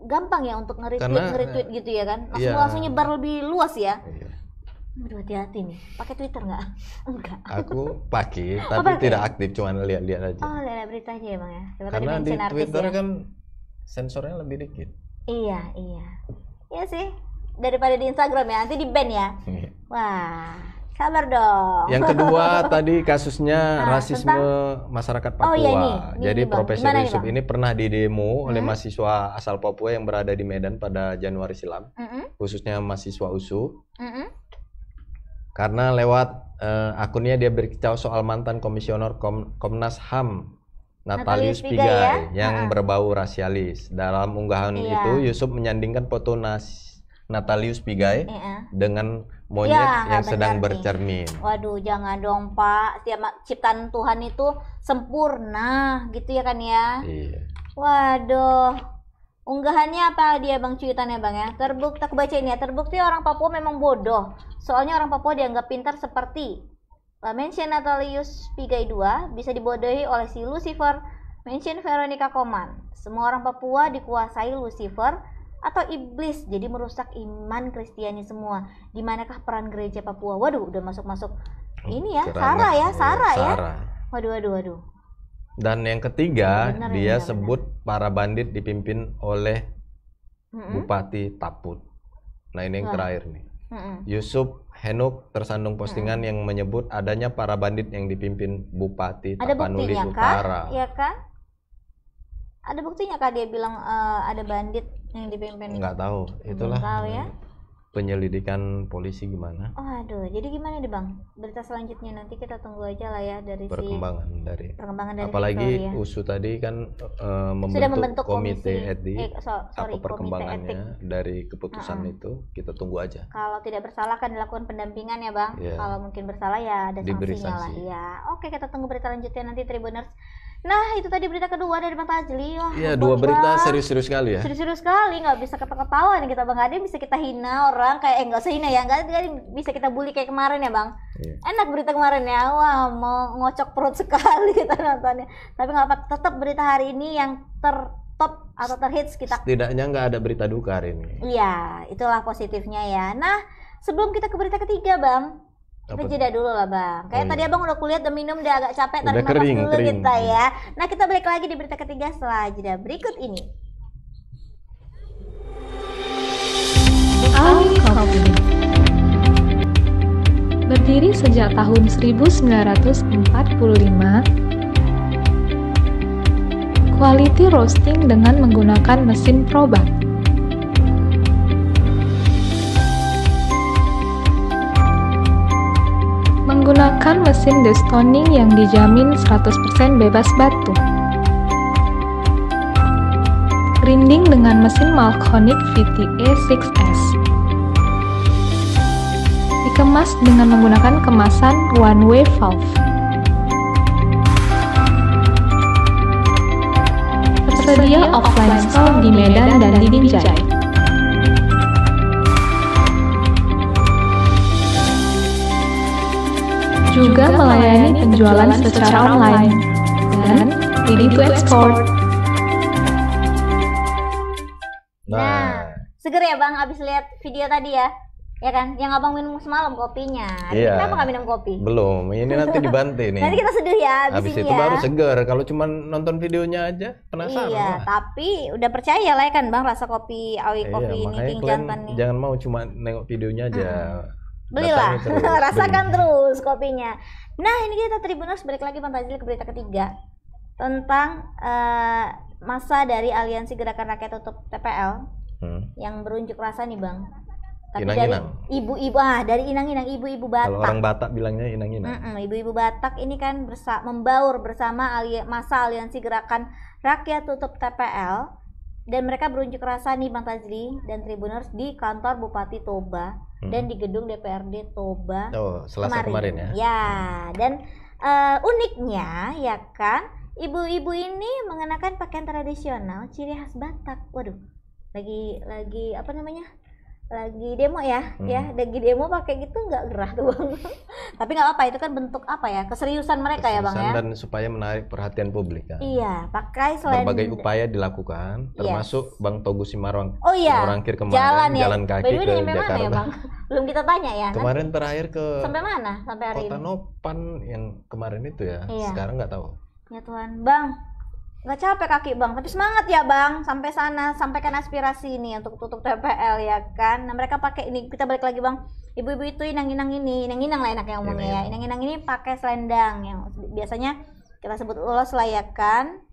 Speaker 2: gampang ya untuk nge-retweet nge gitu ya kan langsung yeah. langsung nyebar lebih luas ya yeah. Aduh hati-hati nih. Pakai Twitter nggak? Enggak.
Speaker 1: Aku pakai, oh, tapi oh, tidak aktif, cuman lihat-lihat aja. Oh,
Speaker 2: lihat berita aja emang ya. Coba ya? Karena di Twitter ya. kan
Speaker 1: sensornya lebih dikit.
Speaker 2: Iya, iya. Iya sih. Daripada di Instagram ya, nanti di ban ya. Iya. Wah, sabar dong. Yang kedua
Speaker 1: tadi kasusnya nah, rasisme tentang... masyarakat Papua. Oh, iya, ini. Ini, Jadi ini, Profesor Gimana Yusuf ini, ini pernah didemo hmm? oleh mahasiswa asal Papua yang berada di Medan pada Januari silam, hmm? khususnya mahasiswa USU. Hmm? karena lewat uh, akunnya dia berkicau soal mantan komisioner Kom Komnas HAM Natalius Pigai ya? yang uh -huh. berbau rasialis. Dalam unggahan iya. itu Yusuf menyandingkan foto Nas Natalius Pigai iya. dengan monyet ya, yang sedang nih. bercermin.
Speaker 2: Waduh, jangan dong Pak. Setiap ciptaan Tuhan itu sempurna, gitu ya kan ya? Iya. Waduh. Unggahannya apa dia bang cuitannya bang ya? Terbukti aku baca ini ya. Terbukti orang Papua memang bodoh. Soalnya orang Papua dianggap pintar seperti mention Natalius Pigai 2 bisa dibodohi oleh si Lucifer. Mention Veronica Koman. Semua orang Papua dikuasai Lucifer atau iblis jadi merusak iman Kristiani semua dimanakah peran gereja Papua waduh udah masuk masuk oh, ini ya, ya oh, Sarah ya Sarah ya waduh waduh waduh
Speaker 1: dan yang ketiga, iya, benar, dia benar, sebut benar. para bandit dipimpin oleh mm-hmm. Bupati Taput. Nah, ini yang Wah. terakhir nih. Mm-hmm. Yusuf Henuk tersandung postingan mm-hmm. yang menyebut adanya para bandit yang dipimpin Bupati ada Tapanuli buktinya, Utara. Kah?
Speaker 2: Ya kan? Ada buktinya kah dia bilang uh, ada bandit yang dipimpin? Enggak
Speaker 1: tahu, itulah. Enggak tahu ya penyelidikan polisi gimana?
Speaker 2: Oh, aduh, jadi gimana nih bang? Berita selanjutnya nanti kita tunggu aja lah ya dari perkembangan si, dari perkembangan dari apalagi ya.
Speaker 1: USU tadi kan uh, eh, membentuk, Sudah membentuk komite etik eh,
Speaker 2: so, apa perkembangannya
Speaker 1: etik. dari keputusan uh huh itu kita tunggu aja.
Speaker 2: Kalau tidak bersalah kan dilakukan pendampingan ya bang. Yeah. Kalau mungkin bersalah ya ada sanksinya sanksi. lah ya. Oke kita tunggu berita lanjutnya nanti Tribuners. Nah itu tadi berita kedua dari Bang Tajli. Wah, iya dua berita serius-serius sekali ya. Serius-serius sekali nggak bisa ketawa-ketawa kita Bang Adin bisa kita hina orang kayak eh nggak usah hina ya nggak bisa kita bully kayak kemarin ya Bang. Iya. Enak berita kemarin ya wah mau ngocok perut sekali kita nontonnya. Tapi nggak apa tetap berita hari ini yang ter top atau terhits kita.
Speaker 1: Setidaknya nggak ada berita duka hari ini.
Speaker 2: Iya itulah positifnya ya. Nah sebelum kita ke berita ketiga Bang tapi jeda dulu lah bang. Kayak hmm. tadi iya. abang udah kuliah dan minum udah agak capek tarik nafas dulu kering. kita ya. Nah kita balik lagi di berita ketiga setelah jeda berikut ini.
Speaker 1: Berdiri sejak tahun 1945, quality roasting dengan menggunakan mesin probat. menggunakan mesin destoning yang dijamin 100% bebas batu. Rinding dengan mesin Malconic VTA 6S. E Dikemas dengan menggunakan kemasan one-way valve. Tersedia offline store di Medan dan di Binjai.
Speaker 3: juga melayani penjualan secara online dan ready to export.
Speaker 1: Nah. nah,
Speaker 2: seger ya Bang abis lihat video tadi ya? Ya kan, yang abang minum semalam kopinya. Iya. Kenapa nggak minum kopi?
Speaker 1: Belum, ini nanti dibantu nih. nanti kita
Speaker 2: seduh ya abis, abis itu ya. baru
Speaker 1: seger. Kalau cuma nonton videonya aja penasaran. Iya, lah.
Speaker 2: tapi udah percaya lah ya kan bang rasa kopi awi iya, kopi ini jantan
Speaker 1: Jangan mau cuma nengok videonya aja. Hmm belilah rasakan
Speaker 2: Beli. terus kopinya nah ini kita Tribuners balik lagi Bang Fazil ke berita ketiga tentang uh, masa dari aliansi gerakan rakyat tutup TPL hmm. yang berunjuk rasa nih Bang tapi inang -inang. dari ibu-ibu ah dari inang-inang ibu-ibu Batak. Kalau orang
Speaker 1: Batak bilangnya inang-inang.
Speaker 2: Ibu-ibu Batak ini kan bersa membaur bersama ali masa aliansi gerakan rakyat tutup TPL dan mereka berunjuk rasa nih Bang Tazli dan Tribuners di kantor Bupati Toba dan hmm. di gedung DPRD Toba oh, Selasa kemarin. kemarin ya. Ya, hmm. dan uh, uniknya ya kan, ibu-ibu ini mengenakan pakaian tradisional ciri khas Batak. Waduh, lagi lagi apa namanya? lagi demo ya, ya hmm. ya lagi demo pakai gitu nggak gerah tuh bang tapi nggak apa itu kan bentuk apa ya keseriusan mereka keseriusan ya bang ya dan
Speaker 1: supaya menarik perhatian publik kan
Speaker 2: iya pakai selain berbagai upaya
Speaker 1: dilakukan termasuk bang Togu Simarwang oh iya Simorangkir kemarin jalan, ya. jalan kaki ke ya, Jakarta ya, bang?
Speaker 2: belum kita tanya ya kemarin
Speaker 1: kan? terakhir ke sampai
Speaker 2: mana sampai hari kota ini
Speaker 1: Nopan yang kemarin itu ya iya. sekarang nggak tahu
Speaker 2: ya Tuhan bang nggak capek kaki bang tapi semangat ya bang sampai sana sampaikan aspirasi ini untuk tutup TPL ya kan nah mereka pakai ini kita balik lagi bang ibu-ibu itu inang-inang ini inang-inang lah enaknya ngomongnya ya iya, iya. inang-inang ini pakai selendang yang biasanya kita sebut ulos lah ya kan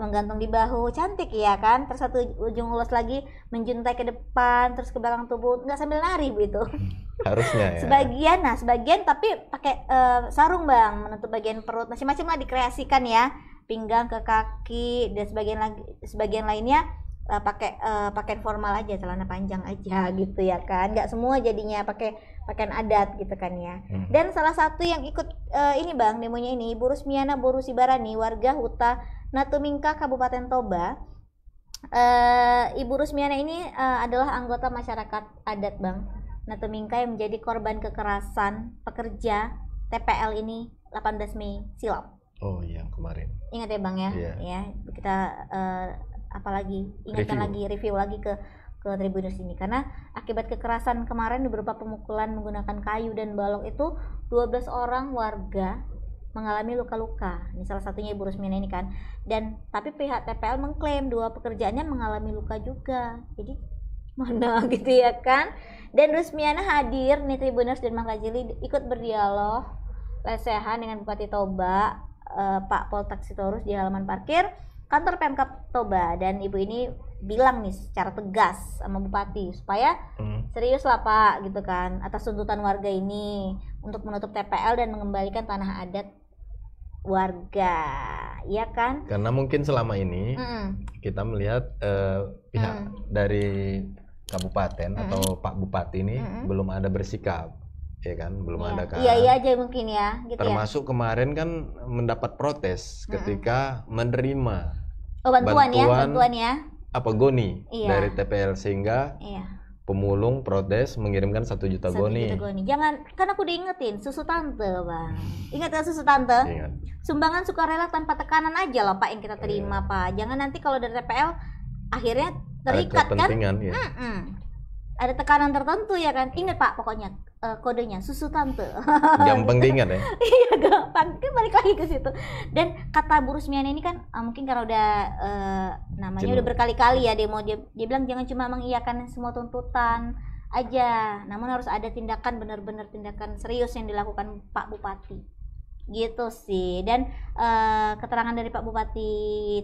Speaker 2: menggantung di bahu cantik ya kan terus satu ujung ulos lagi menjuntai ke depan terus ke belakang tubuh nggak sambil nari gitu
Speaker 3: harusnya ya.
Speaker 2: sebagian nah sebagian tapi pakai uh, sarung bang menutup bagian perut masing-masing lah dikreasikan ya pinggang ke kaki dan sebagian lagi sebagian lainnya uh, pakai uh, eh, pakaian formal aja celana panjang aja gitu ya kan nggak semua jadinya pakai pakaian adat gitu kan ya hmm. dan salah satu yang ikut uh, ini bang demonya ini Ibu Rusmiana Borusibarani warga Huta Natumingka Kabupaten Toba uh, Ibu Rusmiana ini uh, adalah anggota masyarakat adat bang Natumingka yang menjadi korban kekerasan pekerja TPL ini 18 Mei silam
Speaker 3: Oh yang kemarin.
Speaker 2: Ingat ya bang ya, yeah. ya iya, kita uh, apalagi ingatkan review. lagi review lagi ke ke Tribunus ini karena akibat kekerasan kemarin beberapa pemukulan menggunakan kayu dan balok itu 12 orang warga mengalami luka-luka. Ini salah satunya Ibu Rusmina ini kan. Dan tapi pihak TPL mengklaim dua pekerjaannya mengalami luka juga. Jadi
Speaker 3: mana gitu ya
Speaker 2: kan? Dan Rusmiana hadir nih Tribunus dan Makajili ikut berdialog lesehan dengan Bupati Toba uh, Pak taksi Sitorus di halaman parkir kantor Pemkap Toba dan ibu ini bilang nih secara tegas sama bupati supaya hmm. serius lah pak gitu kan atas tuntutan warga ini untuk menutup TPL dan mengembalikan tanah adat warga ya kan
Speaker 1: karena mungkin selama ini hmm. kita melihat uh, pihak hmm. dari kabupaten hmm. atau pak bupati ini hmm. belum ada bersikap ya kan belum ya. ada kan iya iya
Speaker 2: aja mungkin ya gitu ya. termasuk
Speaker 1: ya. kemarin kan mendapat protes ketika hmm. menerima
Speaker 2: oh, bantuan, ya, bantuan ya bantuan ya
Speaker 1: apa goni iya. dari TPL sehingga iya. pemulung protes mengirimkan satu juta, juta goni.
Speaker 2: jangan karena aku diingetin susu tante bang ingat ya susu tante Ingat. sumbangan sukarela tanpa tekanan aja lah pak yang kita terima iya. pak jangan nanti kalau dari TPL akhirnya terikat ada kan ya. ada tekanan tertentu ya kan ingat pak pokoknya uh, kodenya susu tante. Gampang diingat ya. iya gampang. Kan balik lagi ke situ. Dan kata Bu Mian ini kan uh, mungkin karena udah uh, namanya Jenuh. udah berkali-kali ya demo dia dia bilang jangan cuma mengiyakan semua tuntutan aja, namun harus ada tindakan benar-benar tindakan serius yang dilakukan Pak Bupati gitu sih dan uh, keterangan dari Pak Bupati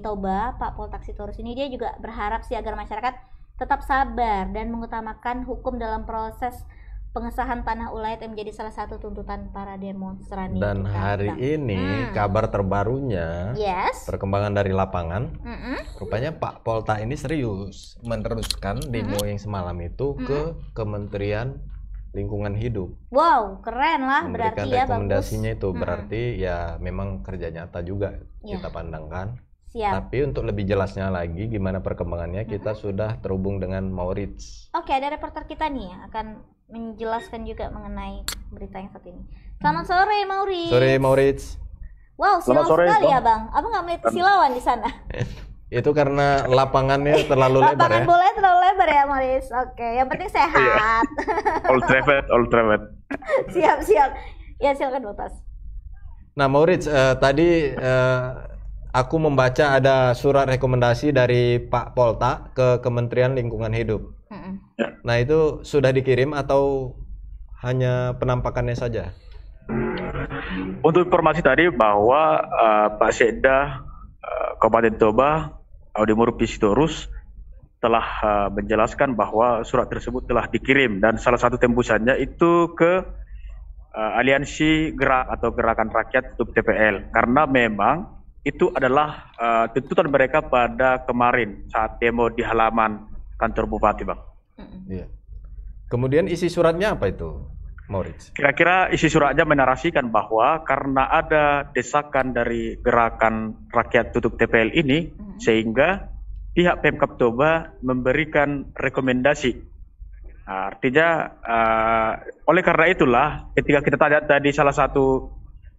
Speaker 2: Toba Pak Poltaksi Torus ini dia juga berharap sih agar masyarakat tetap sabar dan mengutamakan hukum dalam proses pengesahan tanah ulayat yang menjadi salah satu tuntutan para demonstran dan kan, hari
Speaker 1: ini hmm. kabar terbarunya yes. perkembangan dari lapangan mm hmm rupanya Pak Polta ini serius meneruskan demo mm hmm yang semalam itu mm hmm ke Kementerian Lingkungan Hidup
Speaker 2: wow keren lah Memberikan berarti ya rekomendasinya bagus. itu berarti
Speaker 1: ya memang kerja nyata juga yeah. kita pandangkan Siap. Tapi untuk lebih jelasnya lagi gimana perkembangannya, mm -hmm. kita sudah terhubung dengan Maurits.
Speaker 2: Oke, okay, ada reporter kita nih yang akan menjelaskan juga mengenai berita yang satu ini. Selamat sore Maurits. Sore Maurits. Wow, silau sore, sekali ya bang. Apa nggak melihat silauan di sana?
Speaker 1: Itu karena lapangannya terlalu lebar ya? Lapangan ya. boleh
Speaker 2: terlalu lebar ya Maurits. Oke, yang penting iya. sehat.
Speaker 1: all Trafford, all Trafford.
Speaker 2: siap, siap. Ya silakan Botas.
Speaker 1: Nah Maurits, uh, tadi uh, aku membaca ada surat rekomendasi dari Pak Polta ke Kementerian Lingkungan Hidup. Mm -mm. Ya. Nah itu sudah dikirim atau hanya penampakannya saja?
Speaker 4: Untuk informasi tadi bahwa uh, Pak Sekda uh, eh, Kabupaten Toba Audimur Pisitorus telah uh, menjelaskan bahwa surat tersebut telah dikirim dan salah satu tembusannya itu ke uh, aliansi gerak atau gerakan rakyat untuk TPL karena memang itu adalah uh, tuntutan mereka pada kemarin saat demo di halaman kantor bupati, Bang.
Speaker 1: Iya. Kemudian isi suratnya apa itu, Moritz?
Speaker 4: Kira-kira isi suratnya menarasikan bahwa karena ada desakan dari gerakan rakyat tutup TPL ini, hmm. sehingga pihak Pemkap Toba memberikan rekomendasi. Nah, artinya, uh, oleh karena itulah ketika kita tanya tadi salah satu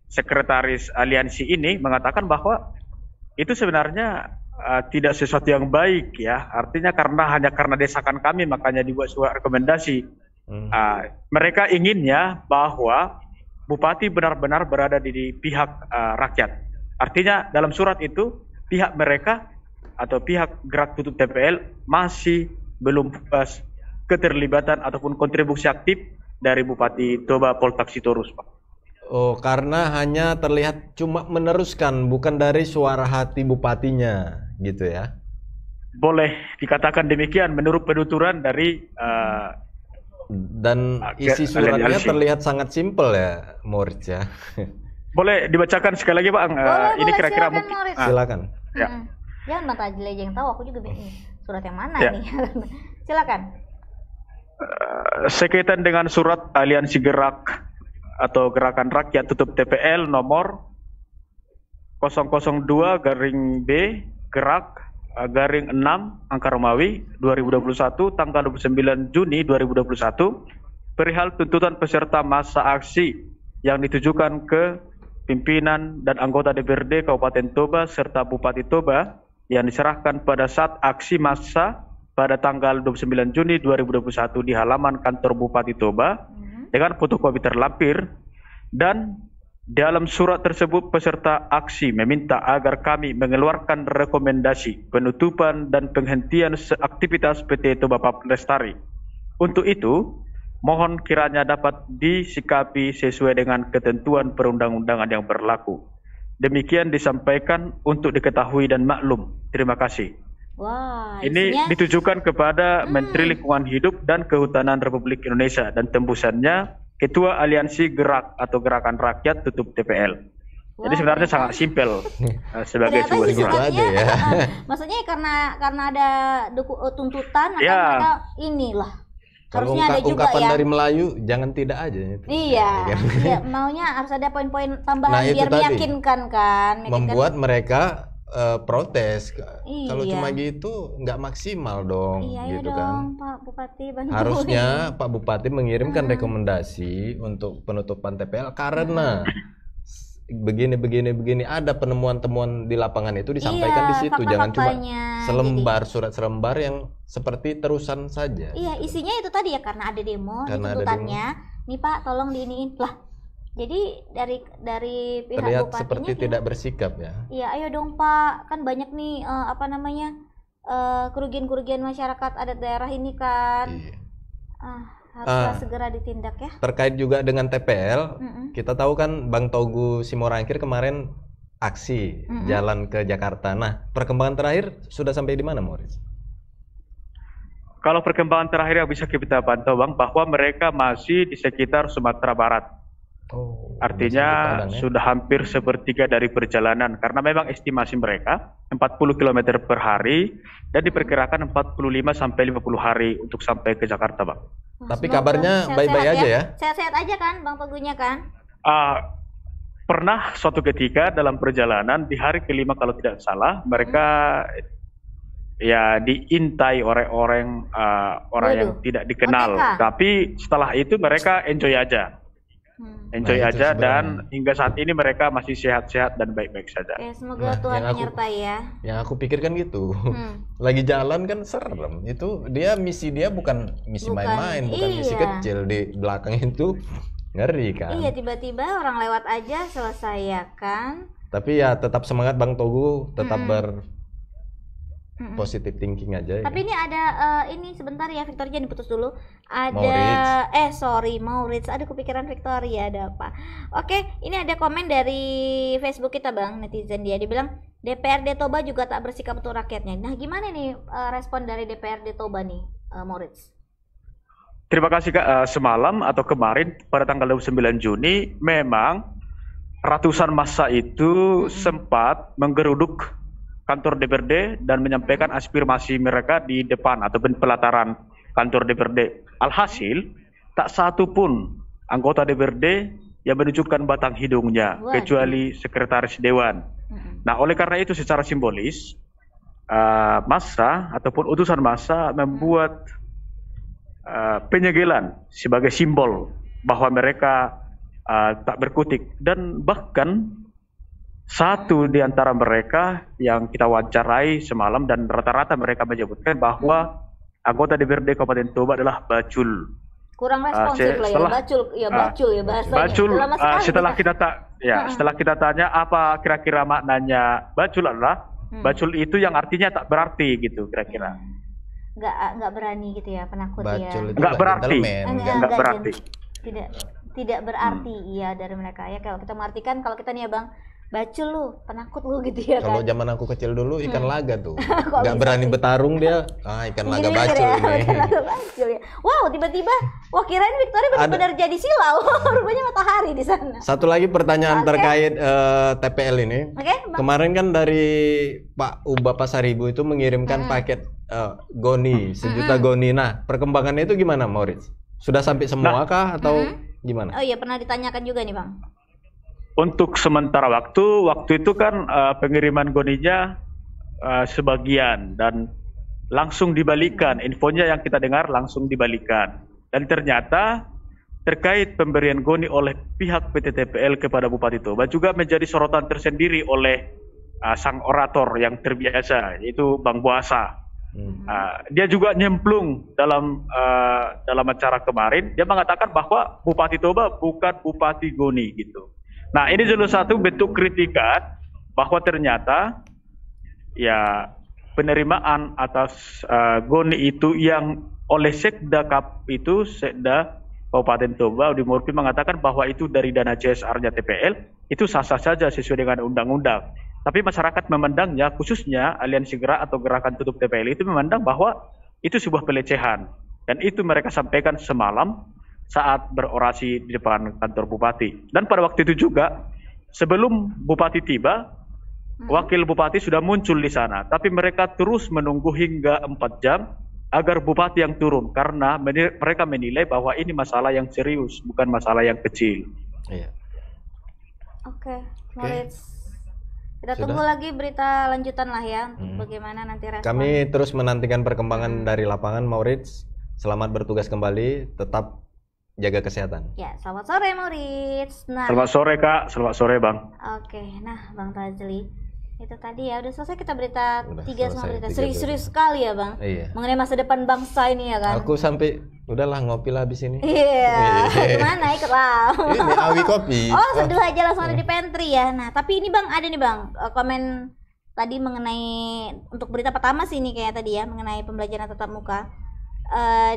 Speaker 4: sekretaris aliansi ini mengatakan bahwa itu sebenarnya Eh, tidak sesuatu yang baik ya. Artinya karena hanya karena desakan kami makanya dibuat sebuah rekomendasi. Hmm. Uh, mereka inginnya bahwa bupati benar-benar berada di, di pihak uh, rakyat. Artinya dalam surat itu pihak mereka atau pihak gerak tutup TPL masih belum uh, keterlibatan ataupun kontribusi aktif dari Bupati Toba Poltak Sitorus, Pak.
Speaker 1: Oh, karena hanya terlihat cuma meneruskan, bukan dari suara hati bupatinya gitu ya?
Speaker 4: Boleh dikatakan demikian menurut penuturan dari uh, dan isi suratnya terlihat
Speaker 1: sangat simpel ya, Moritz ya. boleh dibacakan sekali lagi, pak Boleh,
Speaker 4: uh, ini kira-kira
Speaker 2: mungkin. Moritz. Ah. Silakan. Ya. Hmm. Ya, Mbak aja yang tahu, aku juga bingung. Eh. Surat yang mana ya. ini? silakan.
Speaker 4: Uh, sekaitan dengan surat aliansi gerak atau gerakan rakyat tutup TPL nomor 002 garing B Gerak eh, garing 6 angka Romawi 2021 tanggal 29 Juni 2021 perihal tuntutan peserta masa aksi yang ditujukan ke pimpinan dan anggota DPRD Kabupaten Toba serta Bupati Toba yang diserahkan pada saat aksi massa pada tanggal 29 Juni 2021 di halaman kantor Bupati Toba hmm. dengan fotokopi terlampir dan dalam surat tersebut, peserta aksi meminta agar kami mengeluarkan rekomendasi penutupan dan penghentian aktivitas PT Toba Lestari. Untuk itu, mohon kiranya dapat disikapi sesuai dengan ketentuan perundang-undangan yang berlaku. Demikian disampaikan untuk diketahui dan maklum. Terima kasih.
Speaker 3: Wah, ini
Speaker 4: ditujukan kepada hmm. Menteri Lingkungan Hidup dan Kehutanan Republik Indonesia dan tembusannya Ketua Aliansi Gerak atau Gerakan Rakyat Tutup TPL. Jadi sebenarnya sangat simpel eh,
Speaker 1: sebagai sebuah gitu ya. Uh,
Speaker 2: maksudnya karena karena ada duku, uh, tuntutan ya. ada inilah. Kalau harusnya ungka, ada juga ungkapan ya. dari
Speaker 1: Melayu jangan tidak aja itu.
Speaker 2: Iya. ya, maunya harus ada poin-poin tambahan nah, biar tadi. meyakinkan kan. Meyakinkan. Membuat
Speaker 1: mereka Eh, protes. Iya. Kalau cuma gitu nggak maksimal dong, iya, iya gitu iya kan.
Speaker 3: Pak Bupati bantuin. Harusnya
Speaker 1: Pak Bupati mengirimkan hmm. rekomendasi untuk penutupan TPL karena begini begini begini ada penemuan-temuan di lapangan itu disampaikan iya, di situ jangan cuma selembar jadi, surat selembar yang seperti terusan saja. Iya, gitu.
Speaker 2: isinya itu tadi ya karena ada demo karena di tuntutannya. Nih Pak, tolong diiniin. Lah, jadi dari dari pihak terlihat bupatinya seperti gini,
Speaker 1: tidak bersikap ya.
Speaker 2: Iya, ayo dong Pak, kan banyak nih uh, apa namanya eh, kerugian-kerugian uh, masyarakat adat daerah ini kan. Iya. Ah, harus uh, ah. segera ditindak ya.
Speaker 1: Terkait juga dengan TPL, mm -mm. kita tahu kan Bang Togu Simorangkir kemarin aksi mm -mm. jalan ke Jakarta. Nah, perkembangan terakhir sudah sampai di mana, Morris?
Speaker 4: Kalau perkembangan terakhir yang bisa kita bantu Bang, bahwa mereka masih di sekitar Sumatera Barat Oh, Artinya ya. sudah hampir hmm. sepertiga dari perjalanan karena memang estimasi mereka 40 km per hari dan diperkirakan 45 sampai 50 hari untuk sampai ke Jakarta, Bang.
Speaker 2: Hmm, Tapi kabarnya baik-baik ya. aja ya. Sehat-sehat aja kan Bang pegunya kan?
Speaker 4: Uh, pernah suatu ketika dalam perjalanan di hari kelima kalau tidak salah mereka hmm. ya diintai oleh orang uh, orang yang tidak dikenal. Tapi setelah itu mereka enjoy aja.
Speaker 2: Hmm. Enjoy nah, aja dan
Speaker 4: hingga saat ini mereka masih sehat-sehat dan baik-baik saja. Oke, ya,
Speaker 2: semoga nah, Tuhan yang menyertai ya.
Speaker 1: Yang aku pikirkan gitu. Hmm. Lagi jalan kan serem. Itu dia misi dia bukan misi main-main, bukan, bukan iya. misi kecil di belakang itu ngeri kan. Iya,
Speaker 2: tiba-tiba orang lewat aja selesai ya kan.
Speaker 1: Tapi ya tetap semangat Bang Togu, tetap hmm. ber Mm -mm. thinking aja. Ya. Tapi
Speaker 2: ini ada uh, ini sebentar ya Victoria putus dulu. Ada Maurits. eh sorry Maurits, ada kepikiran Victoria ada apa? Oke, ini ada komen dari Facebook kita Bang netizen dia dibilang DPRD Toba juga tak bersikap untuk rakyatnya. Nah, gimana nih uh, respon dari DPRD Toba nih uh, Maurits?
Speaker 4: Terima kasih Kak. Uh, semalam atau kemarin pada tanggal 29 Juni memang ratusan massa itu sempat menggeruduk kantor DPRD dan menyampaikan aspirasi mereka di depan ataupun pelataran kantor DPRD. Alhasil, tak satu pun anggota DPRD yang menunjukkan batang hidungnya, What? kecuali sekretaris dewan. Nah, oleh karena itu secara simbolis, uh, eh, massa ataupun utusan masa membuat uh, penyegelan sebagai simbol bahwa mereka uh, tak berkutik dan bahkan satu di antara mereka yang kita wawancarai semalam dan rata-rata mereka menyebutkan bahwa anggota DPRD Kabupaten Toba adalah bacul.
Speaker 3: Kurang ah, responsif uh, lah ya, bacul, ya bacul ya
Speaker 2: bahasanya. Bacul, uh, setelah
Speaker 4: kita tak, ya uh-huh. setelah kita tanya apa kira-kira maknanya bacul adalah hmm. bacul itu yang artinya tak berarti gitu kira-kira. Mm.
Speaker 2: Nggak enggak berani gitu ya penakut ya. bacul ya. Nggak berarti, Enggak berarti. Tidak tidak berarti hmm. iya dari mereka ya kalau kita mengartikan kalau kita nih ya bang bacul lu, penakut lu gitu ya Kalau kan?
Speaker 1: zaman aku kecil dulu hmm. ikan hmm. laga tuh. nggak berani sih? bertarung dia, ah ikan laga bacul ya, ini.
Speaker 2: bacul Wow, tiba-tiba wah kirain Victoria benar-benar jadi silau. Rupanya matahari di sana. Satu
Speaker 1: lagi pertanyaan okay. terkait uh, eh, TPL ini. Okay, Kemarin kan dari Pak Uba Pasaribu itu mengirimkan hmm. paket uh, goni, sejuta hmm. goni. Nah, perkembangannya itu gimana, Moritz? Sudah sampai nah. semua kah atau hmm. gimana?
Speaker 2: Oh iya, pernah ditanyakan juga nih, Bang
Speaker 1: untuk sementara waktu, waktu itu kan uh,
Speaker 4: pengiriman goninya uh, sebagian dan langsung dibalikan. Infonya yang kita dengar langsung dibalikan. Dan ternyata terkait pemberian goni oleh pihak PT TPL kepada Bupati Toba juga menjadi sorotan tersendiri oleh uh, sang orator yang terbiasa yaitu Bang Buasa. Uh, hmm. dia juga nyemplung dalam uh, dalam acara kemarin. Dia mengatakan bahwa Bupati Toba bukan Bupati Goni gitu Nah, ini salah satu bentuk kritikan bahwa ternyata ya penerimaan atas uh, goni itu yang oleh Sekda Kap itu Sekda Kabupaten Toba di Murpi mengatakan bahwa itu dari dana CSR-nya TPL itu sah-sah saja sesuai dengan undang-undang. Tapi masyarakat memandangnya khususnya aliansi gerak atau gerakan tutup TPL itu memandang bahwa itu sebuah pelecehan dan itu mereka sampaikan semalam saat berorasi di depan kantor bupati. Dan pada waktu itu juga sebelum bupati tiba, hmm. wakil bupati sudah muncul di sana, tapi mereka terus menunggu hingga 4 jam agar bupati yang turun karena menil mereka menilai bahwa ini masalah yang serius, bukan masalah yang kecil.
Speaker 1: Iya.
Speaker 2: Oke, okay. okay. Kita Sudah. tunggu lagi berita lanjutan lah ya, hmm. bagaimana nanti respon. Kami
Speaker 1: terus menantikan perkembangan hmm. dari lapangan, Maurits. Selamat bertugas kembali, tetap jaga kesehatan.
Speaker 2: Ya, selamat sore Maurits. Nah, selamat sore Kak, selamat sore Bang. Oke, nah Bang Tajli, itu tadi ya udah selesai kita berita udah, tiga selesai, semua berita serius-serius sekali ya Bang. Iya. Mengenai masa depan bangsa ini ya kan. Aku
Speaker 1: sampai udahlah ngopi lah habis ini. Iya. Yeah. Gimana
Speaker 2: lah. ini awi kopi. Oh, seduh aja langsung ada di iya. pantry ya. Nah, tapi ini Bang ada nih Bang eh, komen tadi mengenai untuk berita pertama sih ini kayak tadi ya mengenai pembelajaran tatap muka. Eh,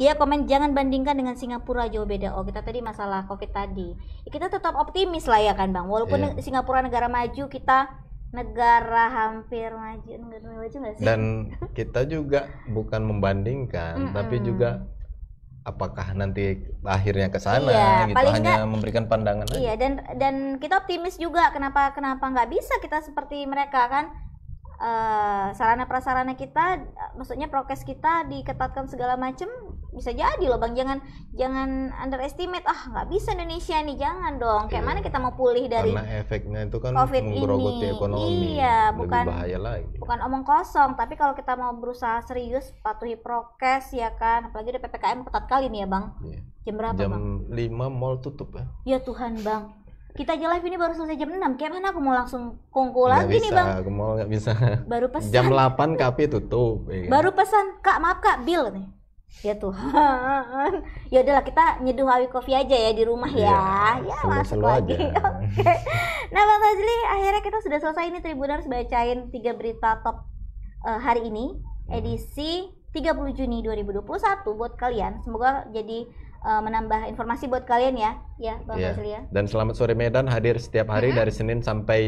Speaker 2: dia komen jangan bandingkan dengan Singapura jauh beda. Oh, kita tadi masalah Covid tadi. Ya, kita tetap optimis lah ya kan, Bang. Walaupun yeah. Singapura negara maju, kita negara hampir maju, negara maju gak sih?
Speaker 1: Dan kita juga bukan membandingkan, mm -hmm. tapi juga apakah nanti akhirnya ke sana iya, gitu hanya gak, memberikan pandangan iya
Speaker 2: aja. dan dan kita optimis juga kenapa kenapa nggak bisa kita seperti mereka kan Eh, sarana prasarana kita maksudnya prokes kita diketatkan segala macam bisa jadi loh bang jangan jangan underestimate ah nggak bisa Indonesia nih jangan dong kayak iya. mana kita mau pulih dari karena
Speaker 1: efeknya itu kan covid ini ekonomi iya bukan bahaya lagi
Speaker 2: bukan omong kosong tapi kalau kita mau berusaha serius patuhi prokes ya kan apalagi ada ppkm ketat kali nih ya bang iya. jam berapa jam bang
Speaker 1: jam 5 mall tutup ya
Speaker 2: ya Tuhan bang kita aja live ini baru selesai jam 6 kayak mana aku mau langsung kongko lagi nih bang
Speaker 1: aku mau nggak bisa baru pesan jam 8 kafe tutup ya. baru
Speaker 2: pesan kak maaf kak bill nih ya Tuhan ya udahlah kita nyeduh awi kopi aja ya di rumah ya iya, ya, ya masuk lagi oke nah bang Fazli akhirnya kita sudah selesai ini harus bacain tiga berita top uh, hari ini hmm. edisi 30 Juni 2021 buat kalian semoga jadi uh, menambah informasi buat kalian ya, ya Bang yeah. Fazli ya.
Speaker 1: Dan selamat sore Medan hadir setiap hari mm-hmm. dari Senin sampai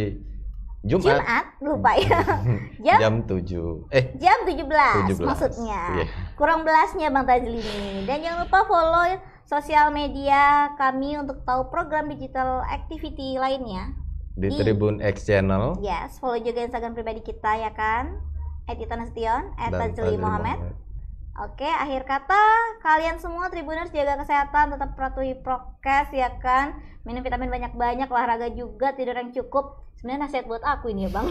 Speaker 1: Jumat. Jumat
Speaker 2: lupa ya.
Speaker 1: jam, jam 7. Eh
Speaker 2: jam 17, 17. maksudnya. Yeah. Kurang belasnya Bang Tazli ini. Dan jangan lupa follow sosial media kami untuk tahu program digital activity lainnya. Di, di Tribun
Speaker 1: X Channel.
Speaker 2: Yes, follow juga Instagram pribadi kita ya kan? Editan Nasution, Muhammad. Muhammad. Oke, akhir kata kalian semua tribuners jaga kesehatan, tetap patuhi prokes ya kan. Minum vitamin banyak-banyak, olahraga juga, tidur yang cukup. Sebenarnya nasihat buat aku ini ya, Bang.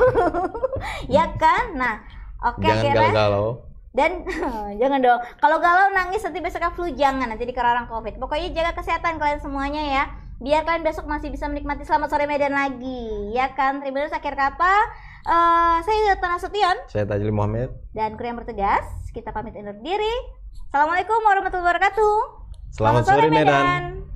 Speaker 2: ya kan? Nah, oke okay, Jangan galau Dan jangan dong. Kalau galau nangis nanti besoknya kan flu jangan nanti dikerarang Covid. Pokoknya jaga kesehatan kalian semuanya ya. Biar kalian besok masih bisa menikmati selamat sore Medan lagi. Ya kan? Tribuners akhir kata Uh, saya Tanah Sution.
Speaker 1: Saya Tajli Muhammad.
Speaker 2: Dan kru yang bertugas kita pamit undur diri. Assalamualaikum warahmatullahi wabarakatuh. Selamat, Selamat sore Medan. Medan.